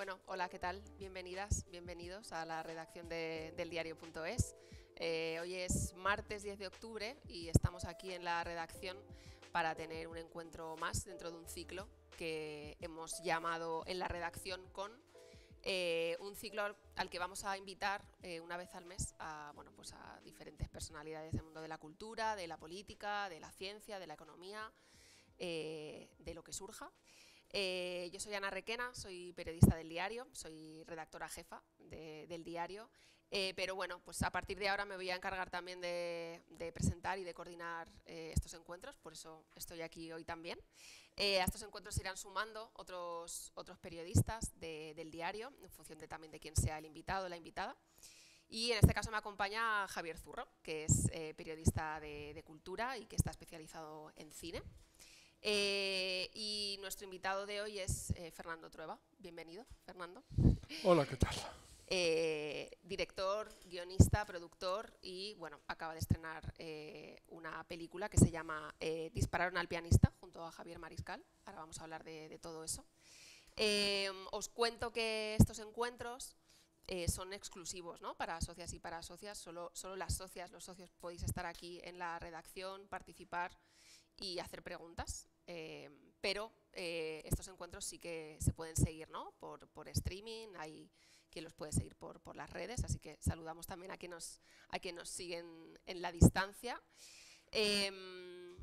Bueno, hola, ¿qué tal? Bienvenidas, bienvenidos a la redacción de, del diario.es. Eh, hoy es martes 10 de octubre y estamos aquí en la redacción para tener un encuentro más dentro de un ciclo que hemos llamado en la redacción con eh, un ciclo al, que vamos a invitar eh, una vez al mes a, bueno, pues a diferentes personalidades del mundo de la cultura, de la política, de la ciencia, de la economía, de lo que surja. Eh, yo soy Ana Requena, soy periodista del diario, soy redactora jefa del diario, eh, pero bueno, pues a partir de ahora me voy a encargar también de, presentar y de coordinar eh, estos encuentros, por eso estoy aquí hoy también. a estos encuentros irán sumando otros, otros periodistas del diario, en función de, también de quién sea el invitado o la invitada. Y en este caso me acompaña Javier Zurro, que es periodista de cultura y que está especializado en cine. Eh, y nuestro invitado de hoy es eh, Fernando Trueba. Bienvenido, Fernando. Hola, ¿qué tal? Eh, director, guionista, productor y bueno, acaba de estrenar una película que se llama Dispararon al pianista junto a Javier Mariscal. Ahora vamos a hablar de, todo eso. os cuento que estos encuentros son exclusivos ¿no? para socias y para socias. Solo, solo las socias, los socios podéis estar aquí en la redacción, participar y hacer preguntas. Eh, pero eh, estos encuentros sí que se pueden seguir por, streaming, hay quien los puede seguir por, las redes, así que saludamos también a quienes nos, siguen en la distancia. Em,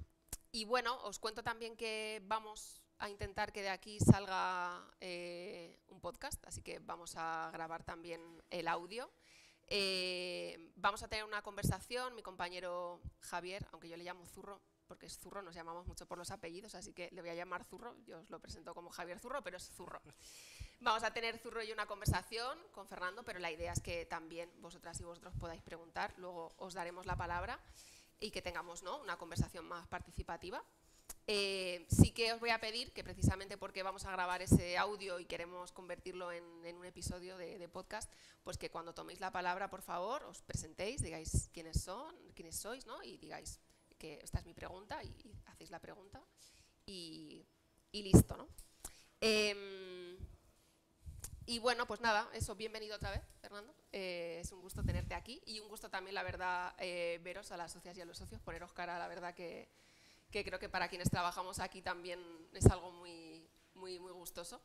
y bueno, os cuento también que vamos a intentar que de aquí salga eh, un podcast, así que vamos a grabar también el audio. vamos a tener una conversación, mi compañero Javier, aunque yo le llamo Zurro, porque es Zurro, nos llamamos mucho por los apellidos, así que le voy a llamar Zurro, yo os lo presento como Javier Zurro, pero es Zurro. Vamos a tener Zurro y una conversación con Fernando, pero la idea es que también vosotras y vosotros podáis preguntar, luego os daremos la palabra y que tengamos ¿no? una conversación más participativa. Eh, sí que os voy a pedir que precisamente porque vamos a grabar ese audio y queremos convertirlo en, un episodio de, de, podcast, pues que cuando toméis la palabra, por favor, os presentéis, digáis quiénes son, quiénes sois, ¿no? Y digáis que esta es mi pregunta y, hacéis la pregunta y, listo, em, y bueno, pues nada, eso, bienvenido otra vez, Fernando. Eh, es un gusto tenerte aquí y un gusto también, la verdad, eh, veros a las socias y a los socios, poneros cara, la verdad que, creo que para quienes trabajamos aquí también es algo muy, muy, muy gustoso.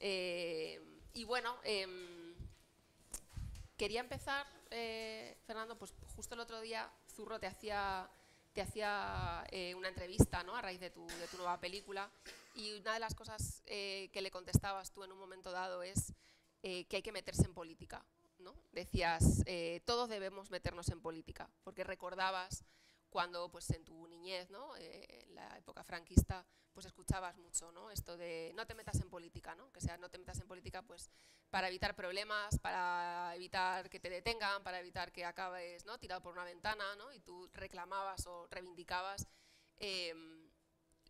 Eh, y bueno, em, quería empezar, Fernando, pues justo el otro día Zurro te hacía te hacía eh, una entrevista ¿no? a raíz de tu, de tu, nueva película y una de las cosas eh, que le contestabas tú en un momento dado es eh, que hay que meterse en política. ¿no? Decías, todos debemos meternos en política, porque recordabas cuando pues en tu niñez, ¿no? Eh, en la época franquista, pues escuchabas mucho, ¿no? Esto de no te metas en política, ¿no? Que sea no te metas en política pues para evitar problemas, para evitar que te detengan, para evitar que acabes, ¿no? tirado por una ventana, ¿no? Y tú reclamabas o reivindicabas em,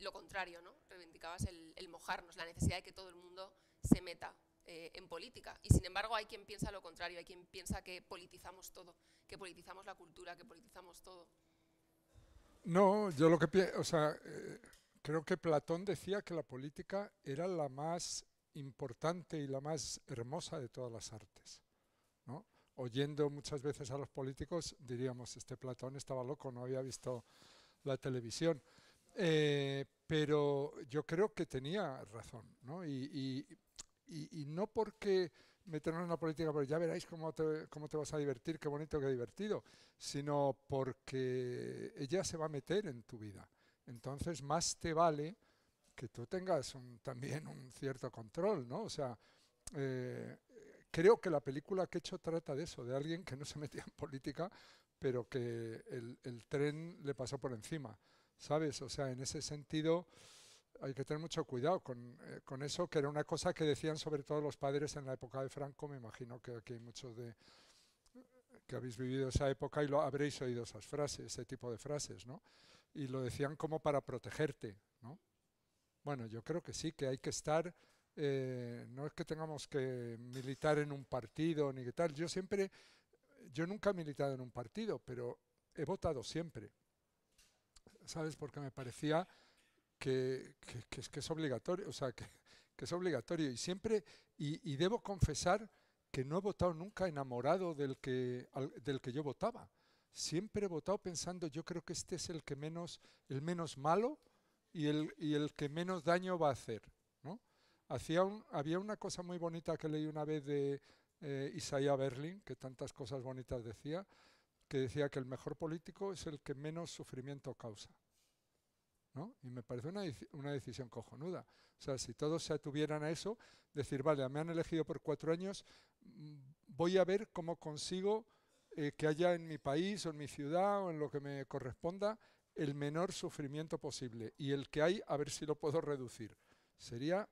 lo contrario, ¿no? Reivindicabas el, mojarnos, la necesidad de que todo el mundo se meta eh, en política. Y sin embargo hay quien piensa lo contrario, hay quien piensa que politizamos todo, que politizamos la cultura, que politizamos todo. No, yo lo que pienso, o sea, eh, creo que Platón decía que la política era la más importante y la más hermosa de todas las artes. Oyendo muchas veces a los políticos, diríamos, este Platón estaba loco, no había visto la televisión. Eh, pero yo creo que tenía razón, ¿no? y no porque meternos en la política, pero ya veréis cómo te, vas a divertir, qué bonito, qué divertido, sino porque ella se va a meter en tu vida. Entonces, más te vale que tú tengas también un cierto control, ¿no? O sea, eh, creo que la película que he hecho trata de eso, de alguien que no se metía en política, pero que el, el tren le pasó por encima, ¿sabes? O sea, en ese sentido hay que tener mucho cuidado con, eh, con, eso, que era una cosa que decían sobre todo los padres en la época de Franco, me imagino que aquí hay muchos de que habéis vivido esa época y lo habréis oído esas frases, ese tipo de frases, ¿no? Y lo decían como para protegerte, ¿no? Bueno, yo creo que sí, que hay que estar, eh, no es que tengamos que militar en un partido ni que tal, yo siempre, yo nunca he militado en un partido, pero he votado siempre, ¿sabes? Porque me parecía que, que, que, es obligatorio, o sea, que, es obligatorio. Y siempre, y, debo confesar que no he votado nunca enamorado del que, del que yo votaba. Siempre he votado pensando, yo creo que este es el que menos, el menos malo y el, y el que menos daño va a hacer. ¿no? Hacía había una cosa muy bonita que leí una vez de eh, Isaiah que tantas cosas bonitas decía, que decía que el mejor político es el que menos sufrimiento causa. Y me parece una, decisión cojonuda. O sea, si todos se atuvieran a eso, decir, vale, me han elegido por cuatro años, mm, voy a ver cómo consigo eh, que haya en mi país o en mi ciudad o en lo que me corresponda el menor sufrimiento posible y el que hay a ver si lo puedo reducir. Sería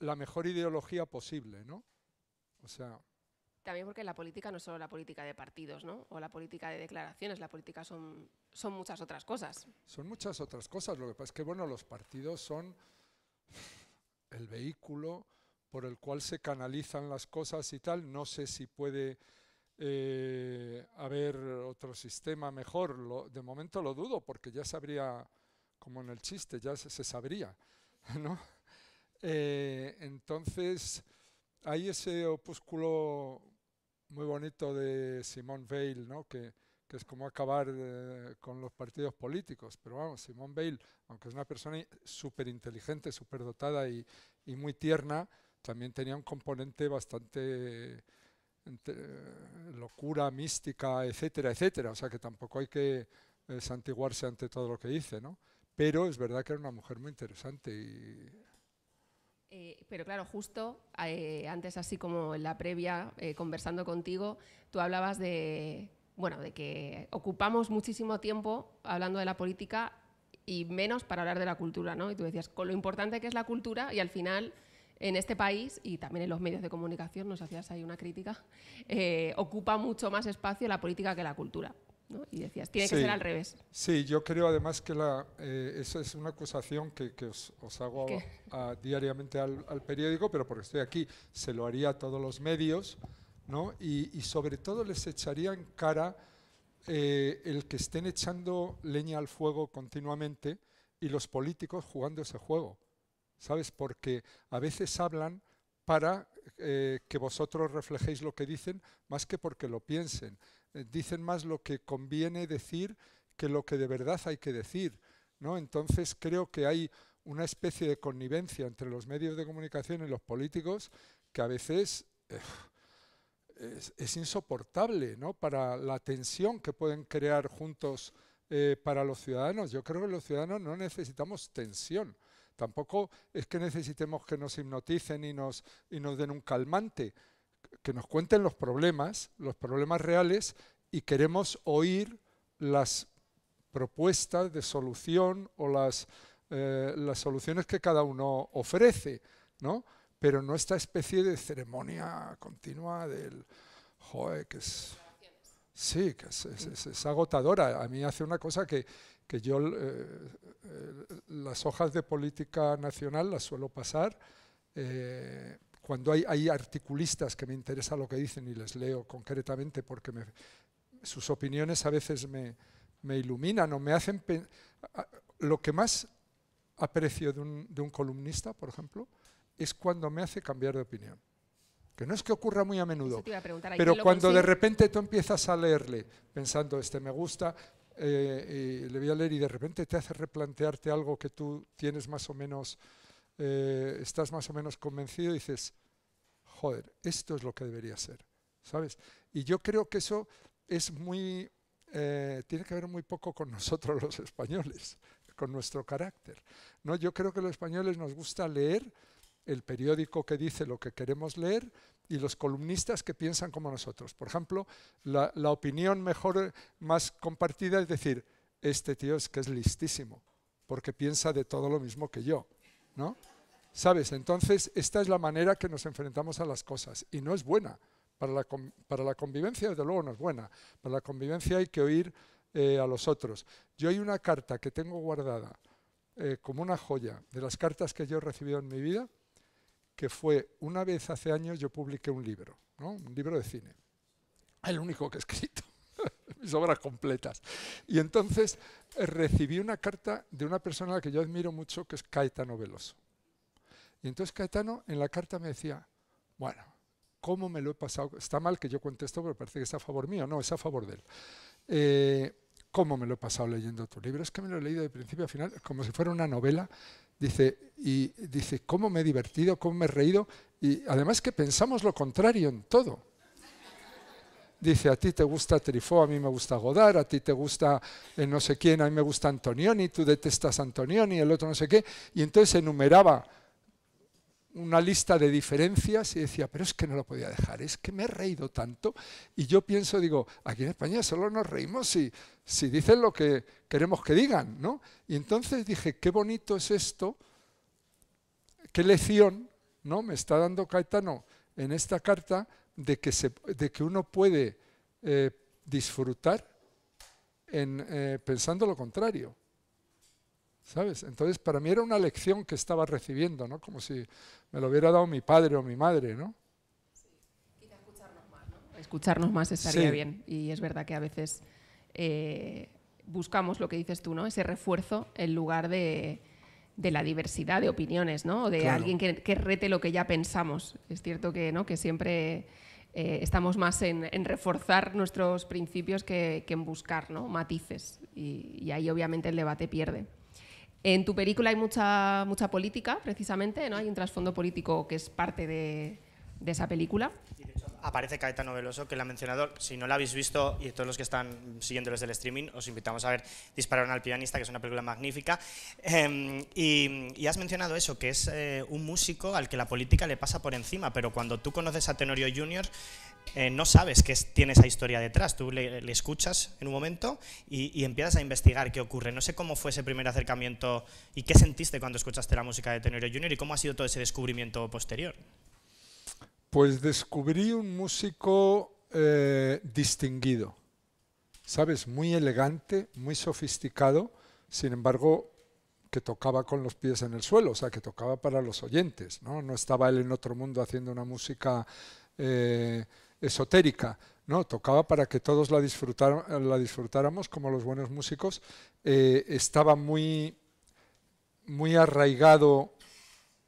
la mejor ideología posible, ¿no? O sea, también porque la política no es solo la política de partidos, ¿no? O la política de declaraciones, la política son, son muchas otras cosas. Son muchas otras cosas. Lo que pasa es que, bueno, los partidos son el vehículo por el cual se canalizan las cosas y tal. No sé si puede eh, haber otro sistema mejor. de momento lo dudo, porque ya sabría, como en el chiste, ya se, sabría, eh, entonces hay ese opúsculo muy bonito de Simone Veil, ¿no? que, es como acabar eh, con los partidos políticos. Pero vamos, Simone Veil, aunque es una persona súper inteligente, súper dotada y, muy tierna, también tenía un componente bastante eh, locura, mística, etcétera, etcétera. O sea que tampoco hay que eh, santiguarse ante todo lo que dice, ¿no? Pero es verdad que era una mujer muy interesante y eh, pero claro, justo eh, antes, así como en la previa, eh, conversando contigo, tú hablabas de, bueno, de que ocupamos muchísimo tiempo hablando de la política y menos para hablar de la cultura, ¿no? Y tú decías, con lo importante que es la cultura y al final en este país y también en los medios de comunicación, nos hacías ahí una crítica, ocupa mucho más espacio la política que la cultura. Y decías, tiene que ser al revés. Sí, yo creo además que eh, esa es una acusación que, os, hago diariamente al, periódico, pero porque estoy aquí, se lo haría a todos los medios, ¿no? Y, sobre todo les echaría en cara eh, el que estén echando leña al fuego continuamente y los políticos jugando ese juego, ¿sabes? Porque a veces hablan para eh, que vosotros reflejéis lo que dicen más que porque lo piensen. Eh, dicen más lo que conviene decir que lo que de verdad hay que decir. ¿no? Entonces creo que hay una especie de connivencia entre los medios de comunicación y los políticos que a veces eh, es, insoportable ¿no? para la tensión que pueden crear juntos eh, para los ciudadanos. Yo creo que los ciudadanos no necesitamos tensión. Tampoco es que necesitemos que nos hipnoticen y nos, y nos den un calmante que nos cuenten los problemas, los problemas reales, y queremos oír las propuestas de solución o las, eh, las soluciones que cada uno ofrece, ¿no? Pero no esta especie de ceremonia continua del, joe, que es... Sí, que es, agotadora. A mí hace una cosa que, yo eh, eh, las hojas de política nacional las suelo pasar cuando hay, hay, articulistas que me interesa lo que dicen y les leo concretamente porque sus opiniones a veces me, iluminan o me hacen... Lo que más aprecio de un, columnista, por ejemplo, es cuando me hace cambiar de opinión. Que no es que ocurra muy a menudo, pero cuando de repente tú empiezas a leerle pensando, este me gusta, eh, le voy a leer y de repente te hace replantearte algo que tú tienes más o menos eh, estás más o menos convencido, y dices, joder, esto es lo que debería ser, ¿sabes? Y yo creo que eso es muy, eh, tiene que ver muy poco con nosotros los españoles, con nuestro carácter. ¿no? Yo creo que los españoles nos gusta leer el periódico que dice lo que queremos leer y los columnistas que piensan como nosotros. Por ejemplo, la, la opinión mejor, más compartida es decir, este tío es que es listísimo, porque piensa de todo lo mismo que yo, ¿no? ¿Sabes? Entonces, esta es la manera que nos enfrentamos a las cosas y no es buena. Para la, convivencia, desde luego, no es buena. Para la convivencia hay que oír eh, a los otros. Yo hay una carta que tengo guardada eh, como una joya de las cartas que yo he recibido en mi vida, que fue una vez hace años yo publiqué un libro, ¿no? un libro de cine. El único que he escrito mis obras completas. Y entonces eh, recibí una carta de una persona a la que yo admiro mucho, que es Caetano Veloso. Y entonces Caetano en la carta me decía, bueno, ¿cómo me lo he pasado? Está mal que yo cuente pero parece que está a favor mío. No, es a favor de él. Eh, ¿Cómo me lo he pasado leyendo tu libro? Es que me lo he leído de principio a final, como si fuera una novela. Dice, y dice, ¿cómo me he divertido? ¿Cómo me he reído? Y además que pensamos lo contrario en todo. Dice, a ti te gusta Trifó, a mí me gusta Godard, a ti te gusta eh, no sé quién, a mí me gusta Antonioni, tú detestas Antonioni, el otro no sé qué. Y entonces enumeraba una lista de diferencias y decía, pero es que no lo podía dejar, es que me he reído tanto. Y yo pienso, digo, aquí en España solo nos reímos si, si dicen lo que queremos que digan, ¿no? Y entonces dije, qué bonito es esto, qué lección, ¿no? Me está dando Caetano en esta carta de que, se, de que uno puede eh, disfrutar en, eh, pensando lo contrario. ¿Sabes? Entonces, para mí era una lección que estaba recibiendo, ¿no? Como si me lo hubiera dado mi padre o mi madre, ¿no? escucharnos más, estaría bien. Y es verdad que a veces eh, buscamos lo que dices tú, ¿no? Ese refuerzo en lugar de, de la diversidad de opiniones, ¿no? O de alguien que, rete lo que ya pensamos. Es cierto que, ¿no? que siempre eh, estamos más en, reforzar nuestros principios que, en buscar ¿no? matices. y ahí obviamente el debate pierde. En tu película hay mucha, mucha política, precisamente, ¿no? Hay un trasfondo político que es parte de, esa película. aparece Caeta Noveloso, que la ha mencionado. Si no la habéis visto, y todos los que están siguiendo del streaming, os invitamos a ver Dispararon al pianista, que es una película magnífica. Em, y, has mencionado eso, que es eh, un músico al que la política le pasa por encima, pero cuando tú conoces a Tenorio Junior, eh, no sabes qué tiene esa historia detrás. Tú le, escuchas en un momento y, empiezas a investigar qué ocurre. No sé cómo fue ese primer acercamiento y qué sentiste cuando escuchaste la música de Tenorio Junior y cómo ha sido todo ese descubrimiento posterior. Pues descubrí un músico eh, distinguido, ¿sabes? Muy elegante, muy sofisticado, sin embargo, que tocaba con los pies en el suelo, o sea, que tocaba para los oyentes, ¿no? No estaba él en otro mundo haciendo una música... Eh, esotérica, ¿no? Tocaba para que todos la, la disfrutáramos como los buenos músicos. Eh, estaba muy, muy arraigado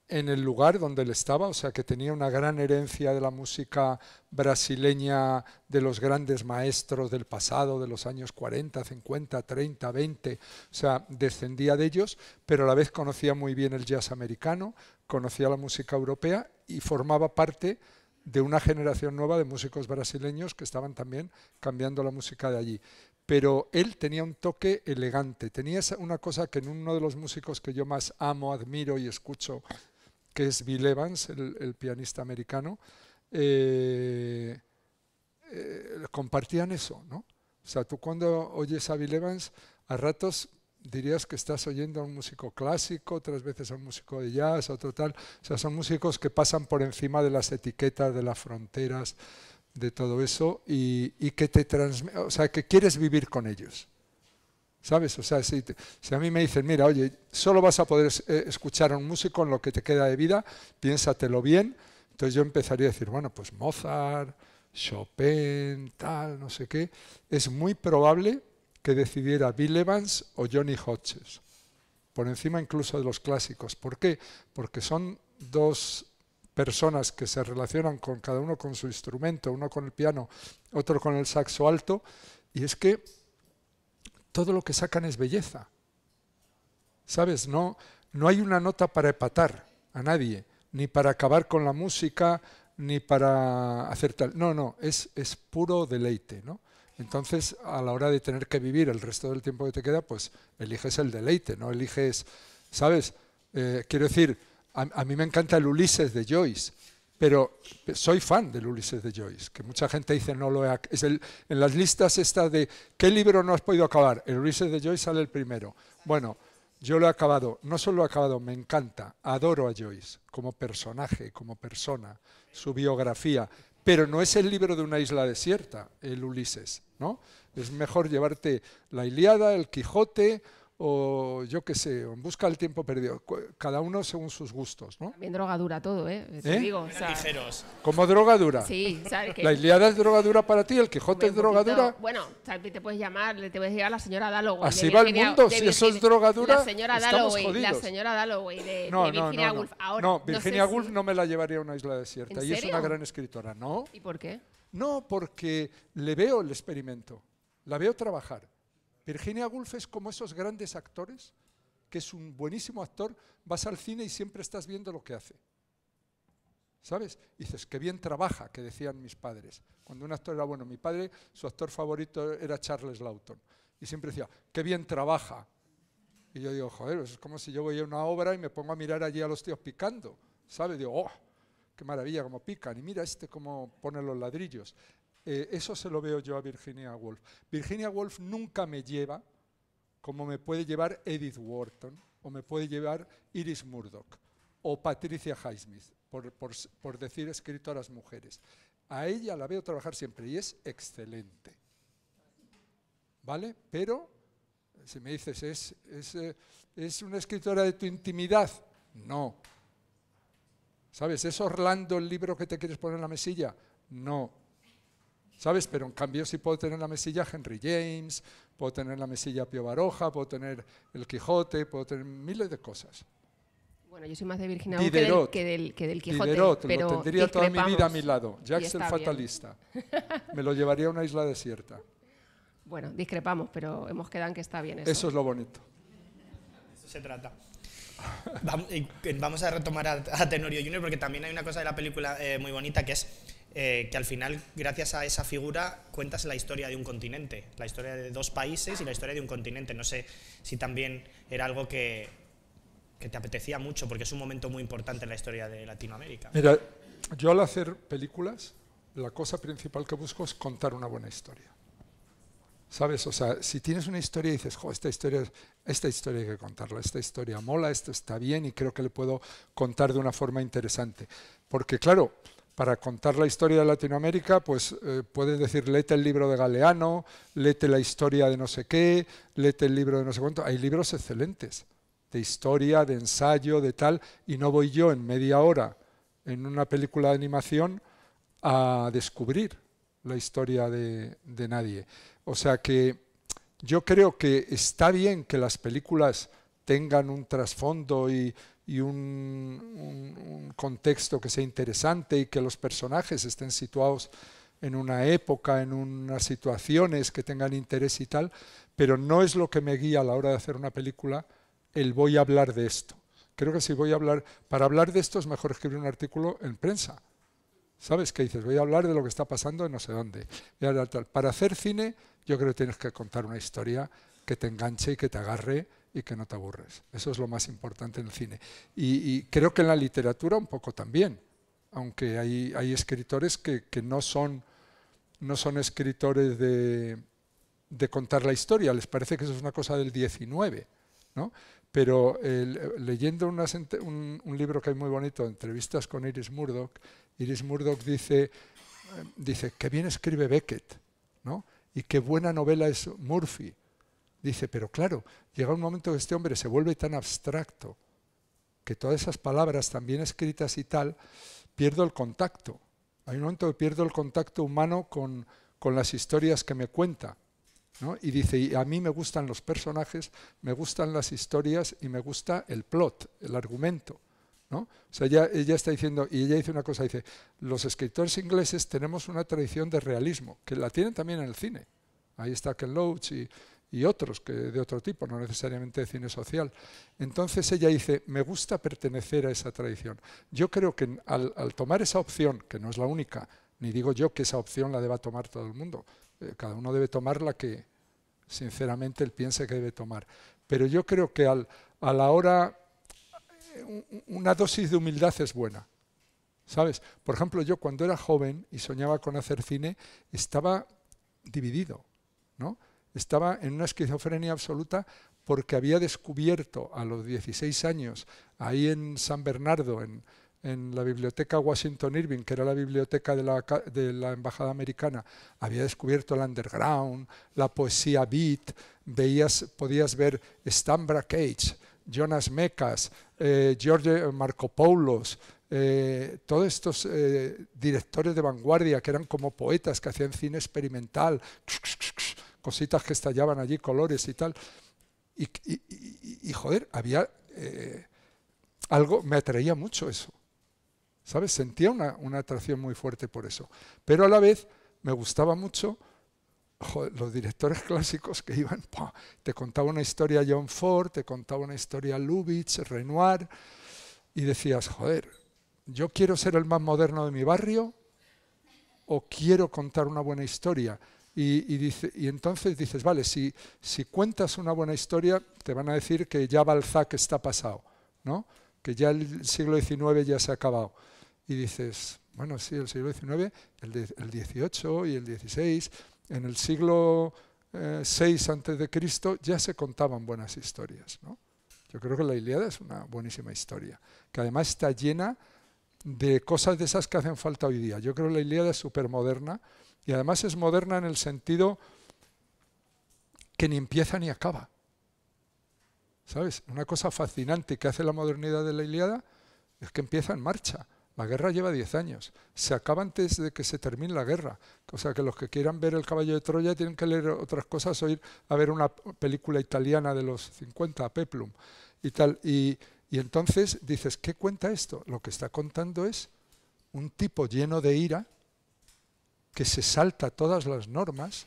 en el lugar donde él estaba, o sea que tenía una gran herencia de la música brasileña de los grandes maestros del pasado, de los años 40, 50, 30, 20, o sea, descendía de ellos, pero a la vez conocía muy bien el jazz americano, conocía la música europea y formaba parte de una generación nueva de músicos brasileños que estaban también cambiando la música de allí. Pero él tenía un toque elegante, tenía una cosa que en uno de los músicos que yo más amo, admiro y escucho, que es Bill Evans, el, pianista americano, eh, eh, compartían eso, ¿no? O sea, tú cuando oyes a Bill Evans, a ratos dirías que estás oyendo a un músico clásico, otras veces a un músico de jazz, otro tal. O sea, son músicos que pasan por encima de las etiquetas, de las fronteras, de todo eso y, que te transmiten, o sea, que quieres vivir con ellos. ¿Sabes? O sea, si, si, a mí me dicen, mira, oye, solo vas a poder eh, escuchar a un músico en lo que te queda de vida, piénsatelo bien. Entonces yo empezaría a decir, bueno, pues Mozart, Chopin, tal, no sé qué. Es muy probable que decidiera Bill Evans o Johnny Hodges, por encima incluso de los clásicos. ¿Por qué? Porque son dos personas que se relacionan con cada uno con su instrumento, uno con el piano, otro con el saxo alto, y es que todo lo que sacan es belleza. ¿Sabes? No, no hay una nota para empatar a nadie, ni para acabar con la música, ni para hacer tal. No, no, es, es puro deleite, ¿no? Entonces, a la hora de tener que vivir el resto del tiempo que te queda, pues eliges el deleite, no eliges, ¿sabes? Eh, quiero decir, a, mí me encanta el Ulises de Joyce, pero soy fan del Ulises de Joyce, que mucha gente dice no lo he... Es en las listas está de qué libro no has podido acabar, el Ulises de Joyce sale el primero. Bueno, yo lo he acabado, no solo lo he acabado, me encanta, adoro a Joyce como personaje, como persona, su biografía, pero no es el libro de una isla desierta, el Ulises, ¿no? Es mejor llevarte la Iliada, el Quijote, o yo qué sé, busca el tiempo perdido, cada uno según sus gustos, ¿no? También droga todo, ¿eh? Te ¿Eh? Digo, ¿Como drogadura Sí, ¿La Iliada es drogadura para ti? ¿El Quijote es drogadura? Bueno, te puedes llamar, te puedes llamar a la señora Dalloway. Así va el mundo, si eso es droga la señora Dalloway, La señora Dalloway de, Virginia Woolf. no, Virginia Woolf no me la llevaría a una isla desierta, y es una gran escritora, ¿no? ¿Y por qué? No, porque le veo el experimento, la veo trabajar. Virginia Woolf es como esos grandes actores, que es un buenísimo actor, vas al cine y siempre estás viendo lo que hace. ¿Sabes? Y dices, qué bien trabaja, que decían mis padres. Cuando un actor era bueno, mi padre, su actor favorito era Charles Lawton. Y siempre decía, qué bien trabaja. Y yo digo, joder, pues es como si yo voy a una obra y me pongo a mirar allí a los tíos picando. ¿Sabes? Digo, oh, qué maravilla cómo pican. Y mira este cómo pone los ladrillos. Eh, eso se lo veo yo a Virginia Woolf. Virginia Woolf nunca me lleva como me puede llevar Edith Wharton, o me puede llevar Iris Murdoch, o Patricia Highsmith, por, por decir escritoras mujeres. A ella la veo trabajar siempre y es excelente. ¿Vale? Pero si me dices, ¿es, es, eh, es una escritora de tu intimidad? No. ¿Sabes? ¿Es Orlando el libro que te quieres poner en la mesilla? No. ¿sabes? Pero en cambio sí puedo tener la mesilla Henry James, puedo tener la mesilla Pío Baroja, puedo tener El Quijote, puedo tener miles de cosas. Bueno, yo soy más de Virginia Woolf que, del, que del Quijote. pero lo tendría toda mi vida a mi lado. Jacques el fatalista. Me lo llevaría a una isla desierta. Bueno, discrepamos, pero hemos quedado en que está bien eso. Eso es lo bonito. Eso se trata. Eh, vamos a retomar a, Tenorio Junior porque también hay una cosa de la película eh, muy bonita que es eh, que al final, gracias a esa figura, cuentas la historia de un continente, la historia de dos países y la historia de un continente. No sé si también era algo que, te apetecía mucho, porque es un momento muy importante en la historia de Latinoamérica. Mira, yo al hacer películas, la cosa principal que busco es contar una buena historia. ¿Sabes? O sea, si tienes una historia y dices, jo, esta historia, esta historia hay que contarla, esta historia mola, esto está bien y creo que le puedo contar de una forma interesante. Porque claro, para contar la historia de Latinoamérica, pues eh, puedes decir, lete el libro de Galeano, lete la historia de no sé qué, lete el libro de no sé cuánto. Hay libros excelentes de historia, de ensayo, de tal, y no voy yo en media hora en una película de animación a descubrir la historia de nadie. O sea que yo creo que está bien que las películas tengan un trasfondo y y un, contexto que sea interesante y que los personajes estén situados en una época, en unas situaciones que tengan interés y tal, pero no es lo que me guía a la hora de hacer una película el voy a hablar de esto. Creo que si voy a hablar, para hablar de esto es mejor escribir un artículo en prensa. ¿Sabes qué dices? Voy a hablar de lo que está pasando en no sé dónde. Para hacer cine yo creo que tienes que contar una historia que te enganche y que te agarre y que no te aburres. Eso es lo más importante en el cine. Y, creo que en la literatura un poco también, aunque hay, escritores que, no, son, no son escritores de, de, contar la historia, les parece que eso es una cosa del 19, Pero leyendo un, libro que hay muy bonito, entrevistas con Iris Murdoch, Iris Murdoch dice, eh, dice, qué bien escribe Beckett, ¿no? Y qué buena novela es Murphy. Dice, pero claro, llega un momento que este hombre se vuelve tan abstracto que todas esas palabras también bien escritas y tal, pierdo el contacto. Hay un momento que pierdo el contacto humano con, las historias que me cuenta. Y dice, y a mí me gustan los personajes, me gustan las historias y me gusta el plot, el argumento. ¿no? O sea, ella, ella, está diciendo, y ella dice una cosa, dice, los escritores ingleses tenemos una tradición de realismo, que la tienen también en el cine. Ahí está Ken Loach y y otros que de otro tipo, no necesariamente de cine social. Entonces ella dice, me gusta pertenecer a esa tradición. Yo creo que al, tomar esa opción, que no es la única, ni digo yo que esa opción la deba tomar todo el mundo, eh, cada uno debe tomar la que sinceramente él piense que debe tomar, pero yo creo que a la hora una dosis de humildad es buena. ¿Sabes? Por ejemplo, yo cuando era joven y soñaba con hacer cine, estaba dividido, ¿no? Estaba en una esquizofrenia absoluta porque había descubierto a los 16 años, ahí en San Bernardo, en, en la biblioteca Washington Irving, que era la biblioteca de la, Embajada Americana, había descubierto el underground, la poesía beat, veías, podías ver Stambra Cage, Jonas Mekas, eh, George Marco Paulos, eh, todos estos eh, directores de vanguardia que eran como poetas, que hacían cine experimental, cositas que estallaban allí, colores y tal. Y, joder, había eh, algo, me atraía mucho eso. ¿Sabes? Sentía una, atracción muy fuerte por eso. Pero a la vez me gustaba mucho los directores clásicos que iban, te contaba una historia John Ford, te contaba una historia Lubitsch, Renoir, y decías, joder, yo quiero ser el más moderno de mi barrio o quiero contar una buena historia. Y, entonces dices, vale, si, cuentas una buena historia, te van a decir que ya Balzac está pasado, ¿no? que ya el siglo XIX ya se ha acabado. Y dices, bueno, sí, el siglo XIX, el, XVIII y el XVI, en el siglo VI eh, antes de Cristo ya se contaban buenas historias. ¿no? Yo creo que la Ilíada es una buenísima historia, que además está llena de cosas de esas que hacen falta hoy día. Yo creo que la Ilíada es súper moderna y además es moderna en el sentido que ni empieza ni acaba. ¿Sabes? Una cosa fascinante que hace la modernidad de la Iliada es que empieza en marcha. La guerra lleva 10 años. Se acaba antes de que se termine la guerra. O sea que los que quieran ver El caballo de Troya tienen que leer otras cosas o ir a ver una película italiana de los 50, Peplum, y tal. y entonces dices, ¿qué cuenta esto? Lo que está contando es un tipo lleno de ira, que se salta todas las normas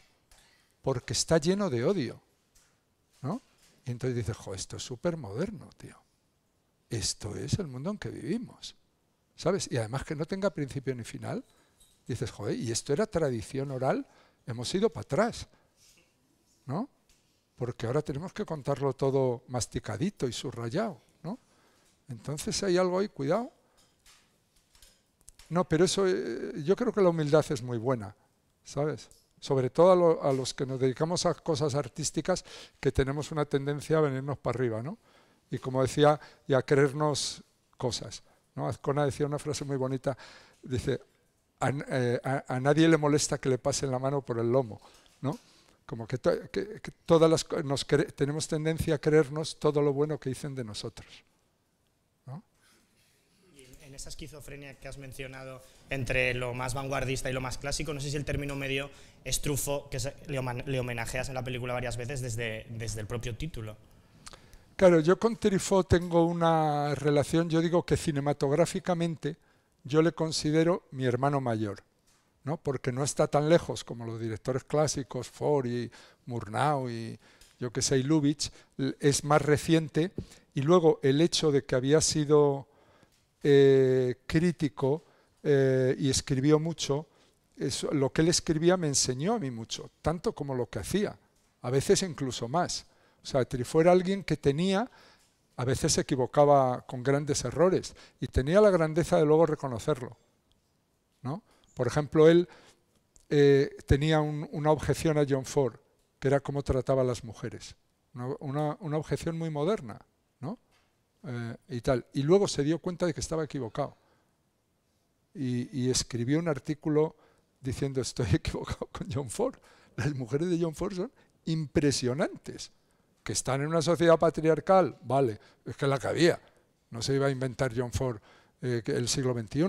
porque está lleno de odio. ¿no? Y entonces dices, jo, esto es súper moderno, tío. Esto es el mundo en que vivimos. ¿Sabes? Y además que no tenga principio ni final. Dices, joder, y esto era tradición oral, hemos ido para atrás. ¿No? Porque ahora tenemos que contarlo todo masticadito y subrayado. ¿no? Entonces hay algo ahí, cuidado, no, pero eso, eh, yo creo que la humildad es muy buena, ¿sabes? Sobre todo a, los que nos dedicamos a cosas artísticas, que tenemos una tendencia a venirnos para arriba, ¿no? Y como decía, y a creernos cosas. ¿no? Azcona decía una frase muy bonita, dice, a, eh, nadie le molesta que le pasen la mano por el lomo, ¿no? Como que, todas nos tenemos tendencia a creernos todo lo bueno que dicen de nosotros esa esquizofrenia que has mencionado entre lo más vanguardista y lo más clásico, no sé si el término medio es que le homenajeas en la película varias veces desde, desde el propio título. Claro, yo con trifo tengo una relación, yo digo que cinematográficamente yo le considero mi hermano mayor, porque no está tan lejos como los directores clásicos, Ford y Murnau y yo que sé, y Lubitsch, es más reciente, y luego el hecho de que había sido eh, crítico eh, y escribió mucho, lo que él escribía me enseñó a mí mucho, tanto como lo que hacía, a veces incluso más. O sea, si era alguien que tenía, a veces se equivocaba con grandes errores y tenía la grandeza de luego reconocerlo. ¿no? Por ejemplo, él eh, tenía una objeción a John Ford, que era cómo trataba a las mujeres. una objeción muy moderna, eh, y tal. Y luego se dio cuenta de que estaba equivocado. Y, escribió un artículo diciendo estoy equivocado con John Ford. Las mujeres de John Ford son impresionantes. Que están en una sociedad patriarcal, vale, es que la cabía, No se iba a inventar John Ford eh, el siglo XXI.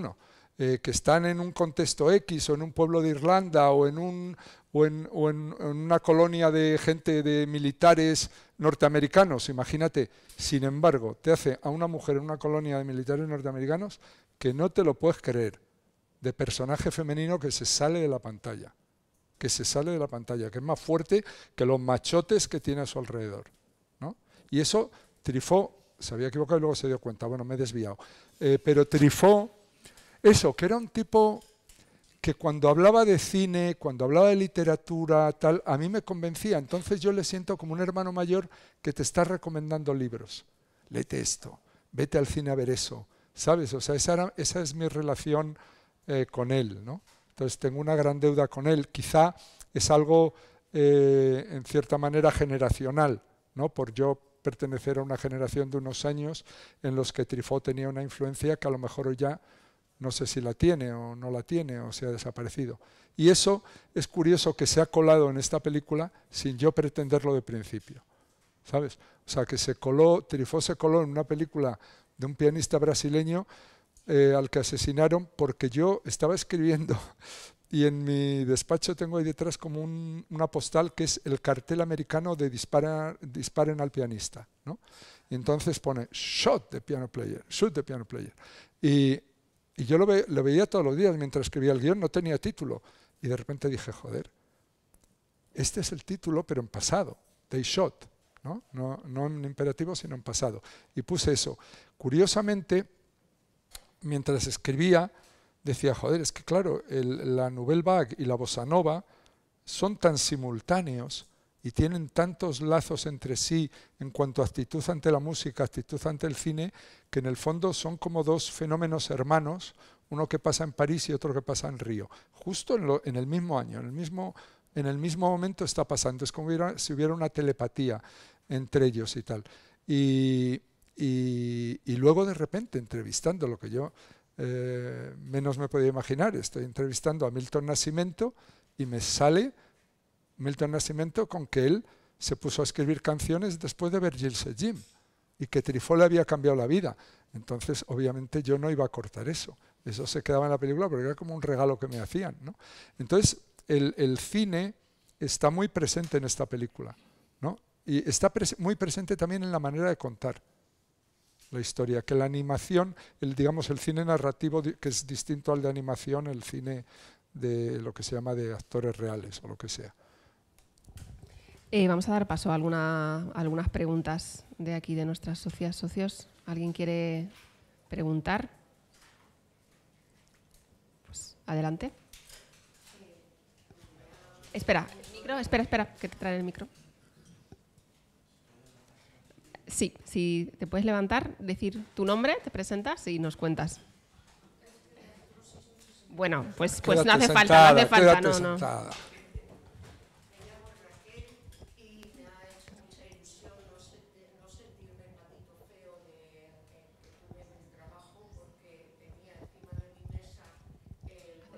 Eh, que están en un contexto X o en un pueblo de Irlanda o en un, o en, una colonia de gente de militares norteamericanos, imagínate. Sin embargo, te hace a una mujer en una colonia de militares norteamericanos que no te lo puedes creer, de personaje femenino que se sale de la pantalla, que se sale de la pantalla, que es más fuerte que los machotes que tiene a su alrededor. ¿no? Y eso Trifó, se había equivocado y luego se dio cuenta, bueno, me he desviado, eh, pero Trifó, eso, que era un tipo que cuando hablaba de cine, cuando hablaba de literatura, tal, a mí me convencía. Entonces yo le siento como un hermano mayor que te está recomendando libros. Lete esto, vete al cine a ver eso, ¿sabes? O sea, esa, es mi relación eh, con él, ¿no? Entonces tengo una gran deuda con él. Quizá es algo, eh, en cierta manera, generacional, ¿no? Por yo pertenecer a una generación de unos años en los que Trifó tenía una influencia que a lo mejor hoy ya no sé si la tiene o no la tiene o si ha desaparecido. Y eso es curioso que se ha colado en esta película sin yo pretenderlo de principio. ¿Sabes? O sea, que se coló, Trifó se coló en una película de un pianista brasileño eh, al que asesinaron porque yo estaba escribiendo y en mi despacho tengo ahí detrás como una postal que es el cartel americano de disparen al pianista. ¿no? Y entonces pone shot de piano player, shoot the piano player. Y y yo lo, veía todos los días mientras escribía el guión, no tenía título. Y de repente dije, joder, este es el título, pero en pasado, they shot, ¿no? en imperativo, sino en pasado. Y puse eso. Curiosamente, mientras escribía, decía, joder, es que claro, la Nouvelle Vague y la Bossa Nova son tan simultáneos y tienen tantos lazos entre sí en cuanto a actitud ante la música, actitud ante el cine, que en el fondo son como dos fenómenos hermanos, uno que pasa en París y otro que pasa en Río, justo en, el mismo año, en el mismo, en el mismo momento está pasando, es como si hubiera una telepatía entre ellos y tal. Y, luego de repente, entrevistando lo que yo eh, menos me podía imaginar, estoy entrevistando a Milton Nascimento y me sale Milton Nascimento con que él se puso a escribir canciones después de ver Gilles Jim y que Trifó había cambiado la vida. Entonces, obviamente, yo no iba a cortar eso. Eso se quedaba en la película porque era como un regalo que me hacían. Entonces, el, cine está muy presente en esta película. Y está muy presente también en la manera de contar la historia, que la animación, el, digamos, el cine narrativo, que es distinto al de animación, el cine de lo que se llama de actores reales o lo que sea. Eh, vamos a dar paso a, algunas preguntas de aquí de nuestras socias, socios. ¿Alguien quiere preguntar? Pues adelante. Espera, espera, espera, que te traen el micro. Sí, si te puedes levantar, decir tu nombre, te presentas y nos cuentas. Bueno, pues, pues no hace falta, no hace falta, no, no.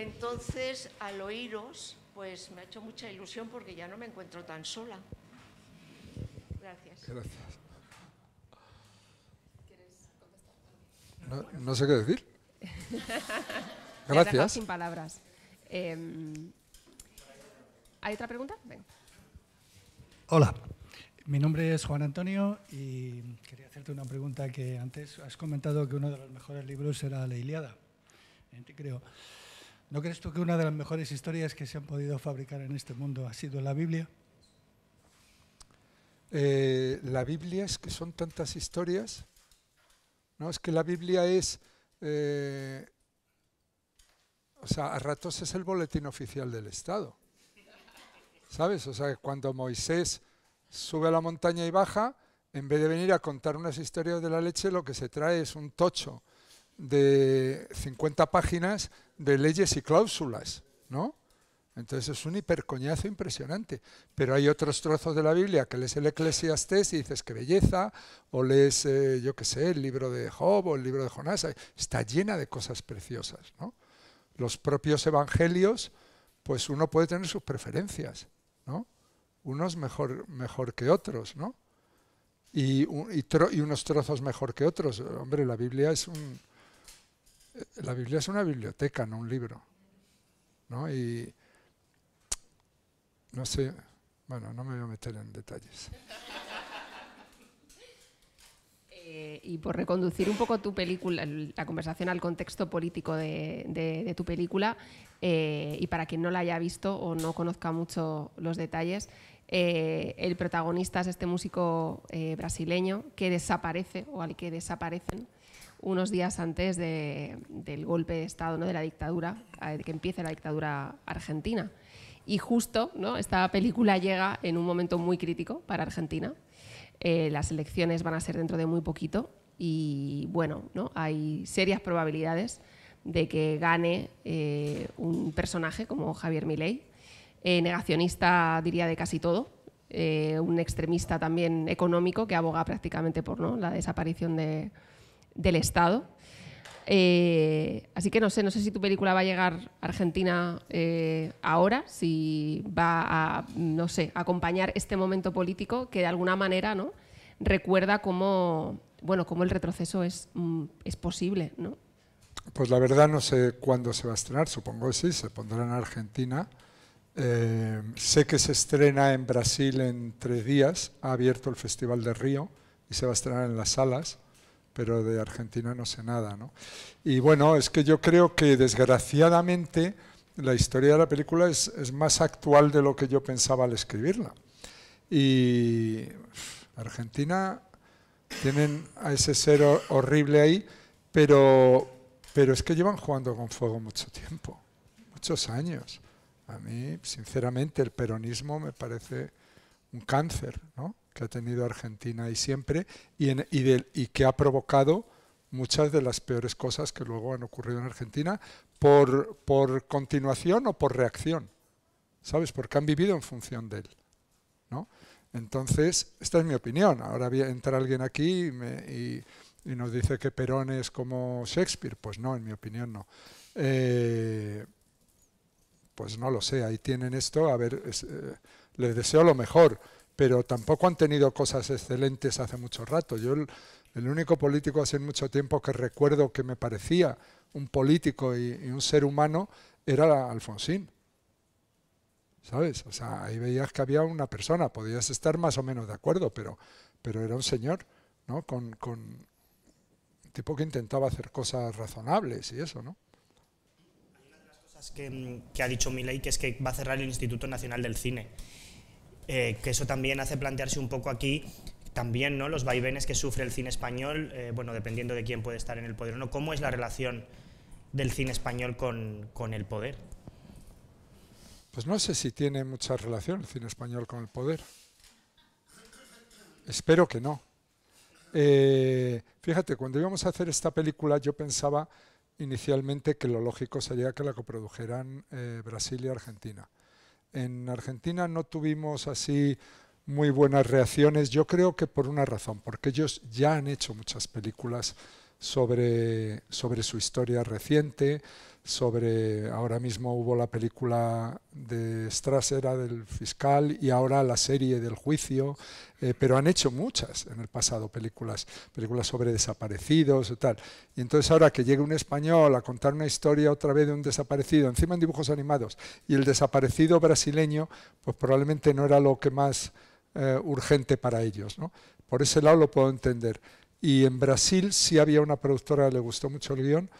Entonces, al oíros, pues me ha hecho mucha ilusión porque ya no me encuentro tan sola. Gracias. Gracias. ¿Quieres contestar? No, no sé qué decir. Gracias. sin palabras. Em, ¿Hay otra pregunta? Hola. Mi nombre es Juan Antonio y quería hacerte una pregunta que antes has comentado que uno de los mejores libros era La Iliada, creo. ¿No crees tú que una de las mejores historias que se han podido fabricar en este mundo ha sido la Biblia? Eh, la Biblia es que son tantas historias. No, es que la Biblia es, eh, o sea, a ratos es el boletín oficial del Estado. ¿Sabes? O sea, cuando Moisés sube a la montaña y baja, en vez de venir a contar unas historias de la leche, lo que se trae es un tocho de 50 páginas de leyes y cláusulas, ¿no? Entonces es un hipercoñazo impresionante. Pero hay otros trozos de la Biblia que lees el Eclesiastés y dices que belleza, o lees, eh, yo qué sé, el libro de Job o el libro de Jonás. Está llena de cosas preciosas. ¿no? Los propios evangelios, pues uno puede tener sus preferencias, ¿no? unos mejor, mejor que otros, ¿no? y, y unos trozos mejor que otros. Hombre, la Biblia es un, la Biblia es una biblioteca, no un libro. ¿no? Y no sé, bueno, no me voy a meter en detalles. Eh, y por reconducir un poco tu película, la conversación al contexto político de, tu película, eh, y para quien no la haya visto o no conozca mucho los detalles, eh, el protagonista es este músico brasileño que desaparece o al que desaparecen unos días antes del golpe de Estado, ¿no? de la dictadura, que empiece la dictadura argentina. Y justo ¿no? esta película llega en un momento muy crítico para Argentina. Eh, las elecciones van a ser dentro de muy poquito y bueno, ¿no? hay serias probabilidades de que gane eh, un personaje como Javier Milei, eh, negacionista diría de casi todo, un extremista también económico que aboga prácticamente por ¿no? la desaparición de, del Estado. Eh, así que no sé, no sé si tu película va a llegar a Argentina eh, ahora, si va a, no sé, acompañar este momento político que de alguna manera ¿no? recuerda cómo, bueno, cómo el retroceso es, mm, posible, Pues la verdad no sé cuándo se va a estrenar, supongo que sí, se pondrá en Argentina. Eh, sé que se estrena en Brasil en tres días, ha abierto el Festival de Río y se va a estrenar en las salas pero de Argentina no sé nada. ¿no? Y bueno, es que yo creo que desgraciadamente la historia de la película es, más actual de lo que yo pensaba al escribirla. Y Argentina tienen a ese ser horrible ahí, pero, pero es que llevan jugando con fuego mucho tiempo, muchos años. A mí, sinceramente, el peronismo me parece un cáncer, ¿no? que ha tenido Argentina y siempre y, que ha provocado muchas de las peores cosas que luego han ocurrido en Argentina por, continuación o por reacción, ¿sabes? Porque han vivido en función de él, ¿no? Entonces, esta es mi opinión. Ahora entra alguien aquí y, nos dice que Perón es como Shakespeare. Pues no, en mi opinión no. Eh, pues no lo sé, ahí tienen esto. A ver, eh, les deseo lo mejor pero tampoco han tenido cosas excelentes hace mucho rato. Yo el, único político hace mucho tiempo que recuerdo que me parecía un político y, un ser humano era Alfonsín. ¿Sabes? O sea, ahí veías que había una persona, podías estar más o menos de acuerdo, pero, pero era un señor, ¿no? Con, con un tipo que intentaba hacer cosas razonables y eso, ¿no? una de las cosas que, que ha dicho Milei que es que va a cerrar el Instituto Nacional del Cine eh, que eso también hace plantearse un poco aquí también ¿no? los vaivenes que sufre el cine español, eh, bueno, dependiendo de quién puede estar en el poder o no. ¿Cómo es la relación del cine español con, el poder? Pues no sé si tiene mucha relación el cine español con el poder. Espero que no. Eh, fíjate, cuando íbamos a hacer esta película yo pensaba inicialmente que lo lógico sería que la coprodujeran Brasil y Argentina en Argentina no tuvimos así muy buenas reacciones, yo creo que por una razón, porque ellos ya han hecho muchas películas sobre, su historia reciente, sobre, ahora mismo hubo la película de Strasser, del fiscal, y ahora la serie del juicio, eh, pero han hecho muchas en el pasado películas, películas sobre desaparecidos y tal. Y entonces ahora que llegue un español a contar una historia otra vez de un desaparecido, encima en dibujos animados, y el desaparecido brasileño, pues probablemente no era lo que más eh, urgente para ellos. ¿no? Por ese lado lo puedo entender. Y en Brasil sí había una productora que le gustó mucho el guión,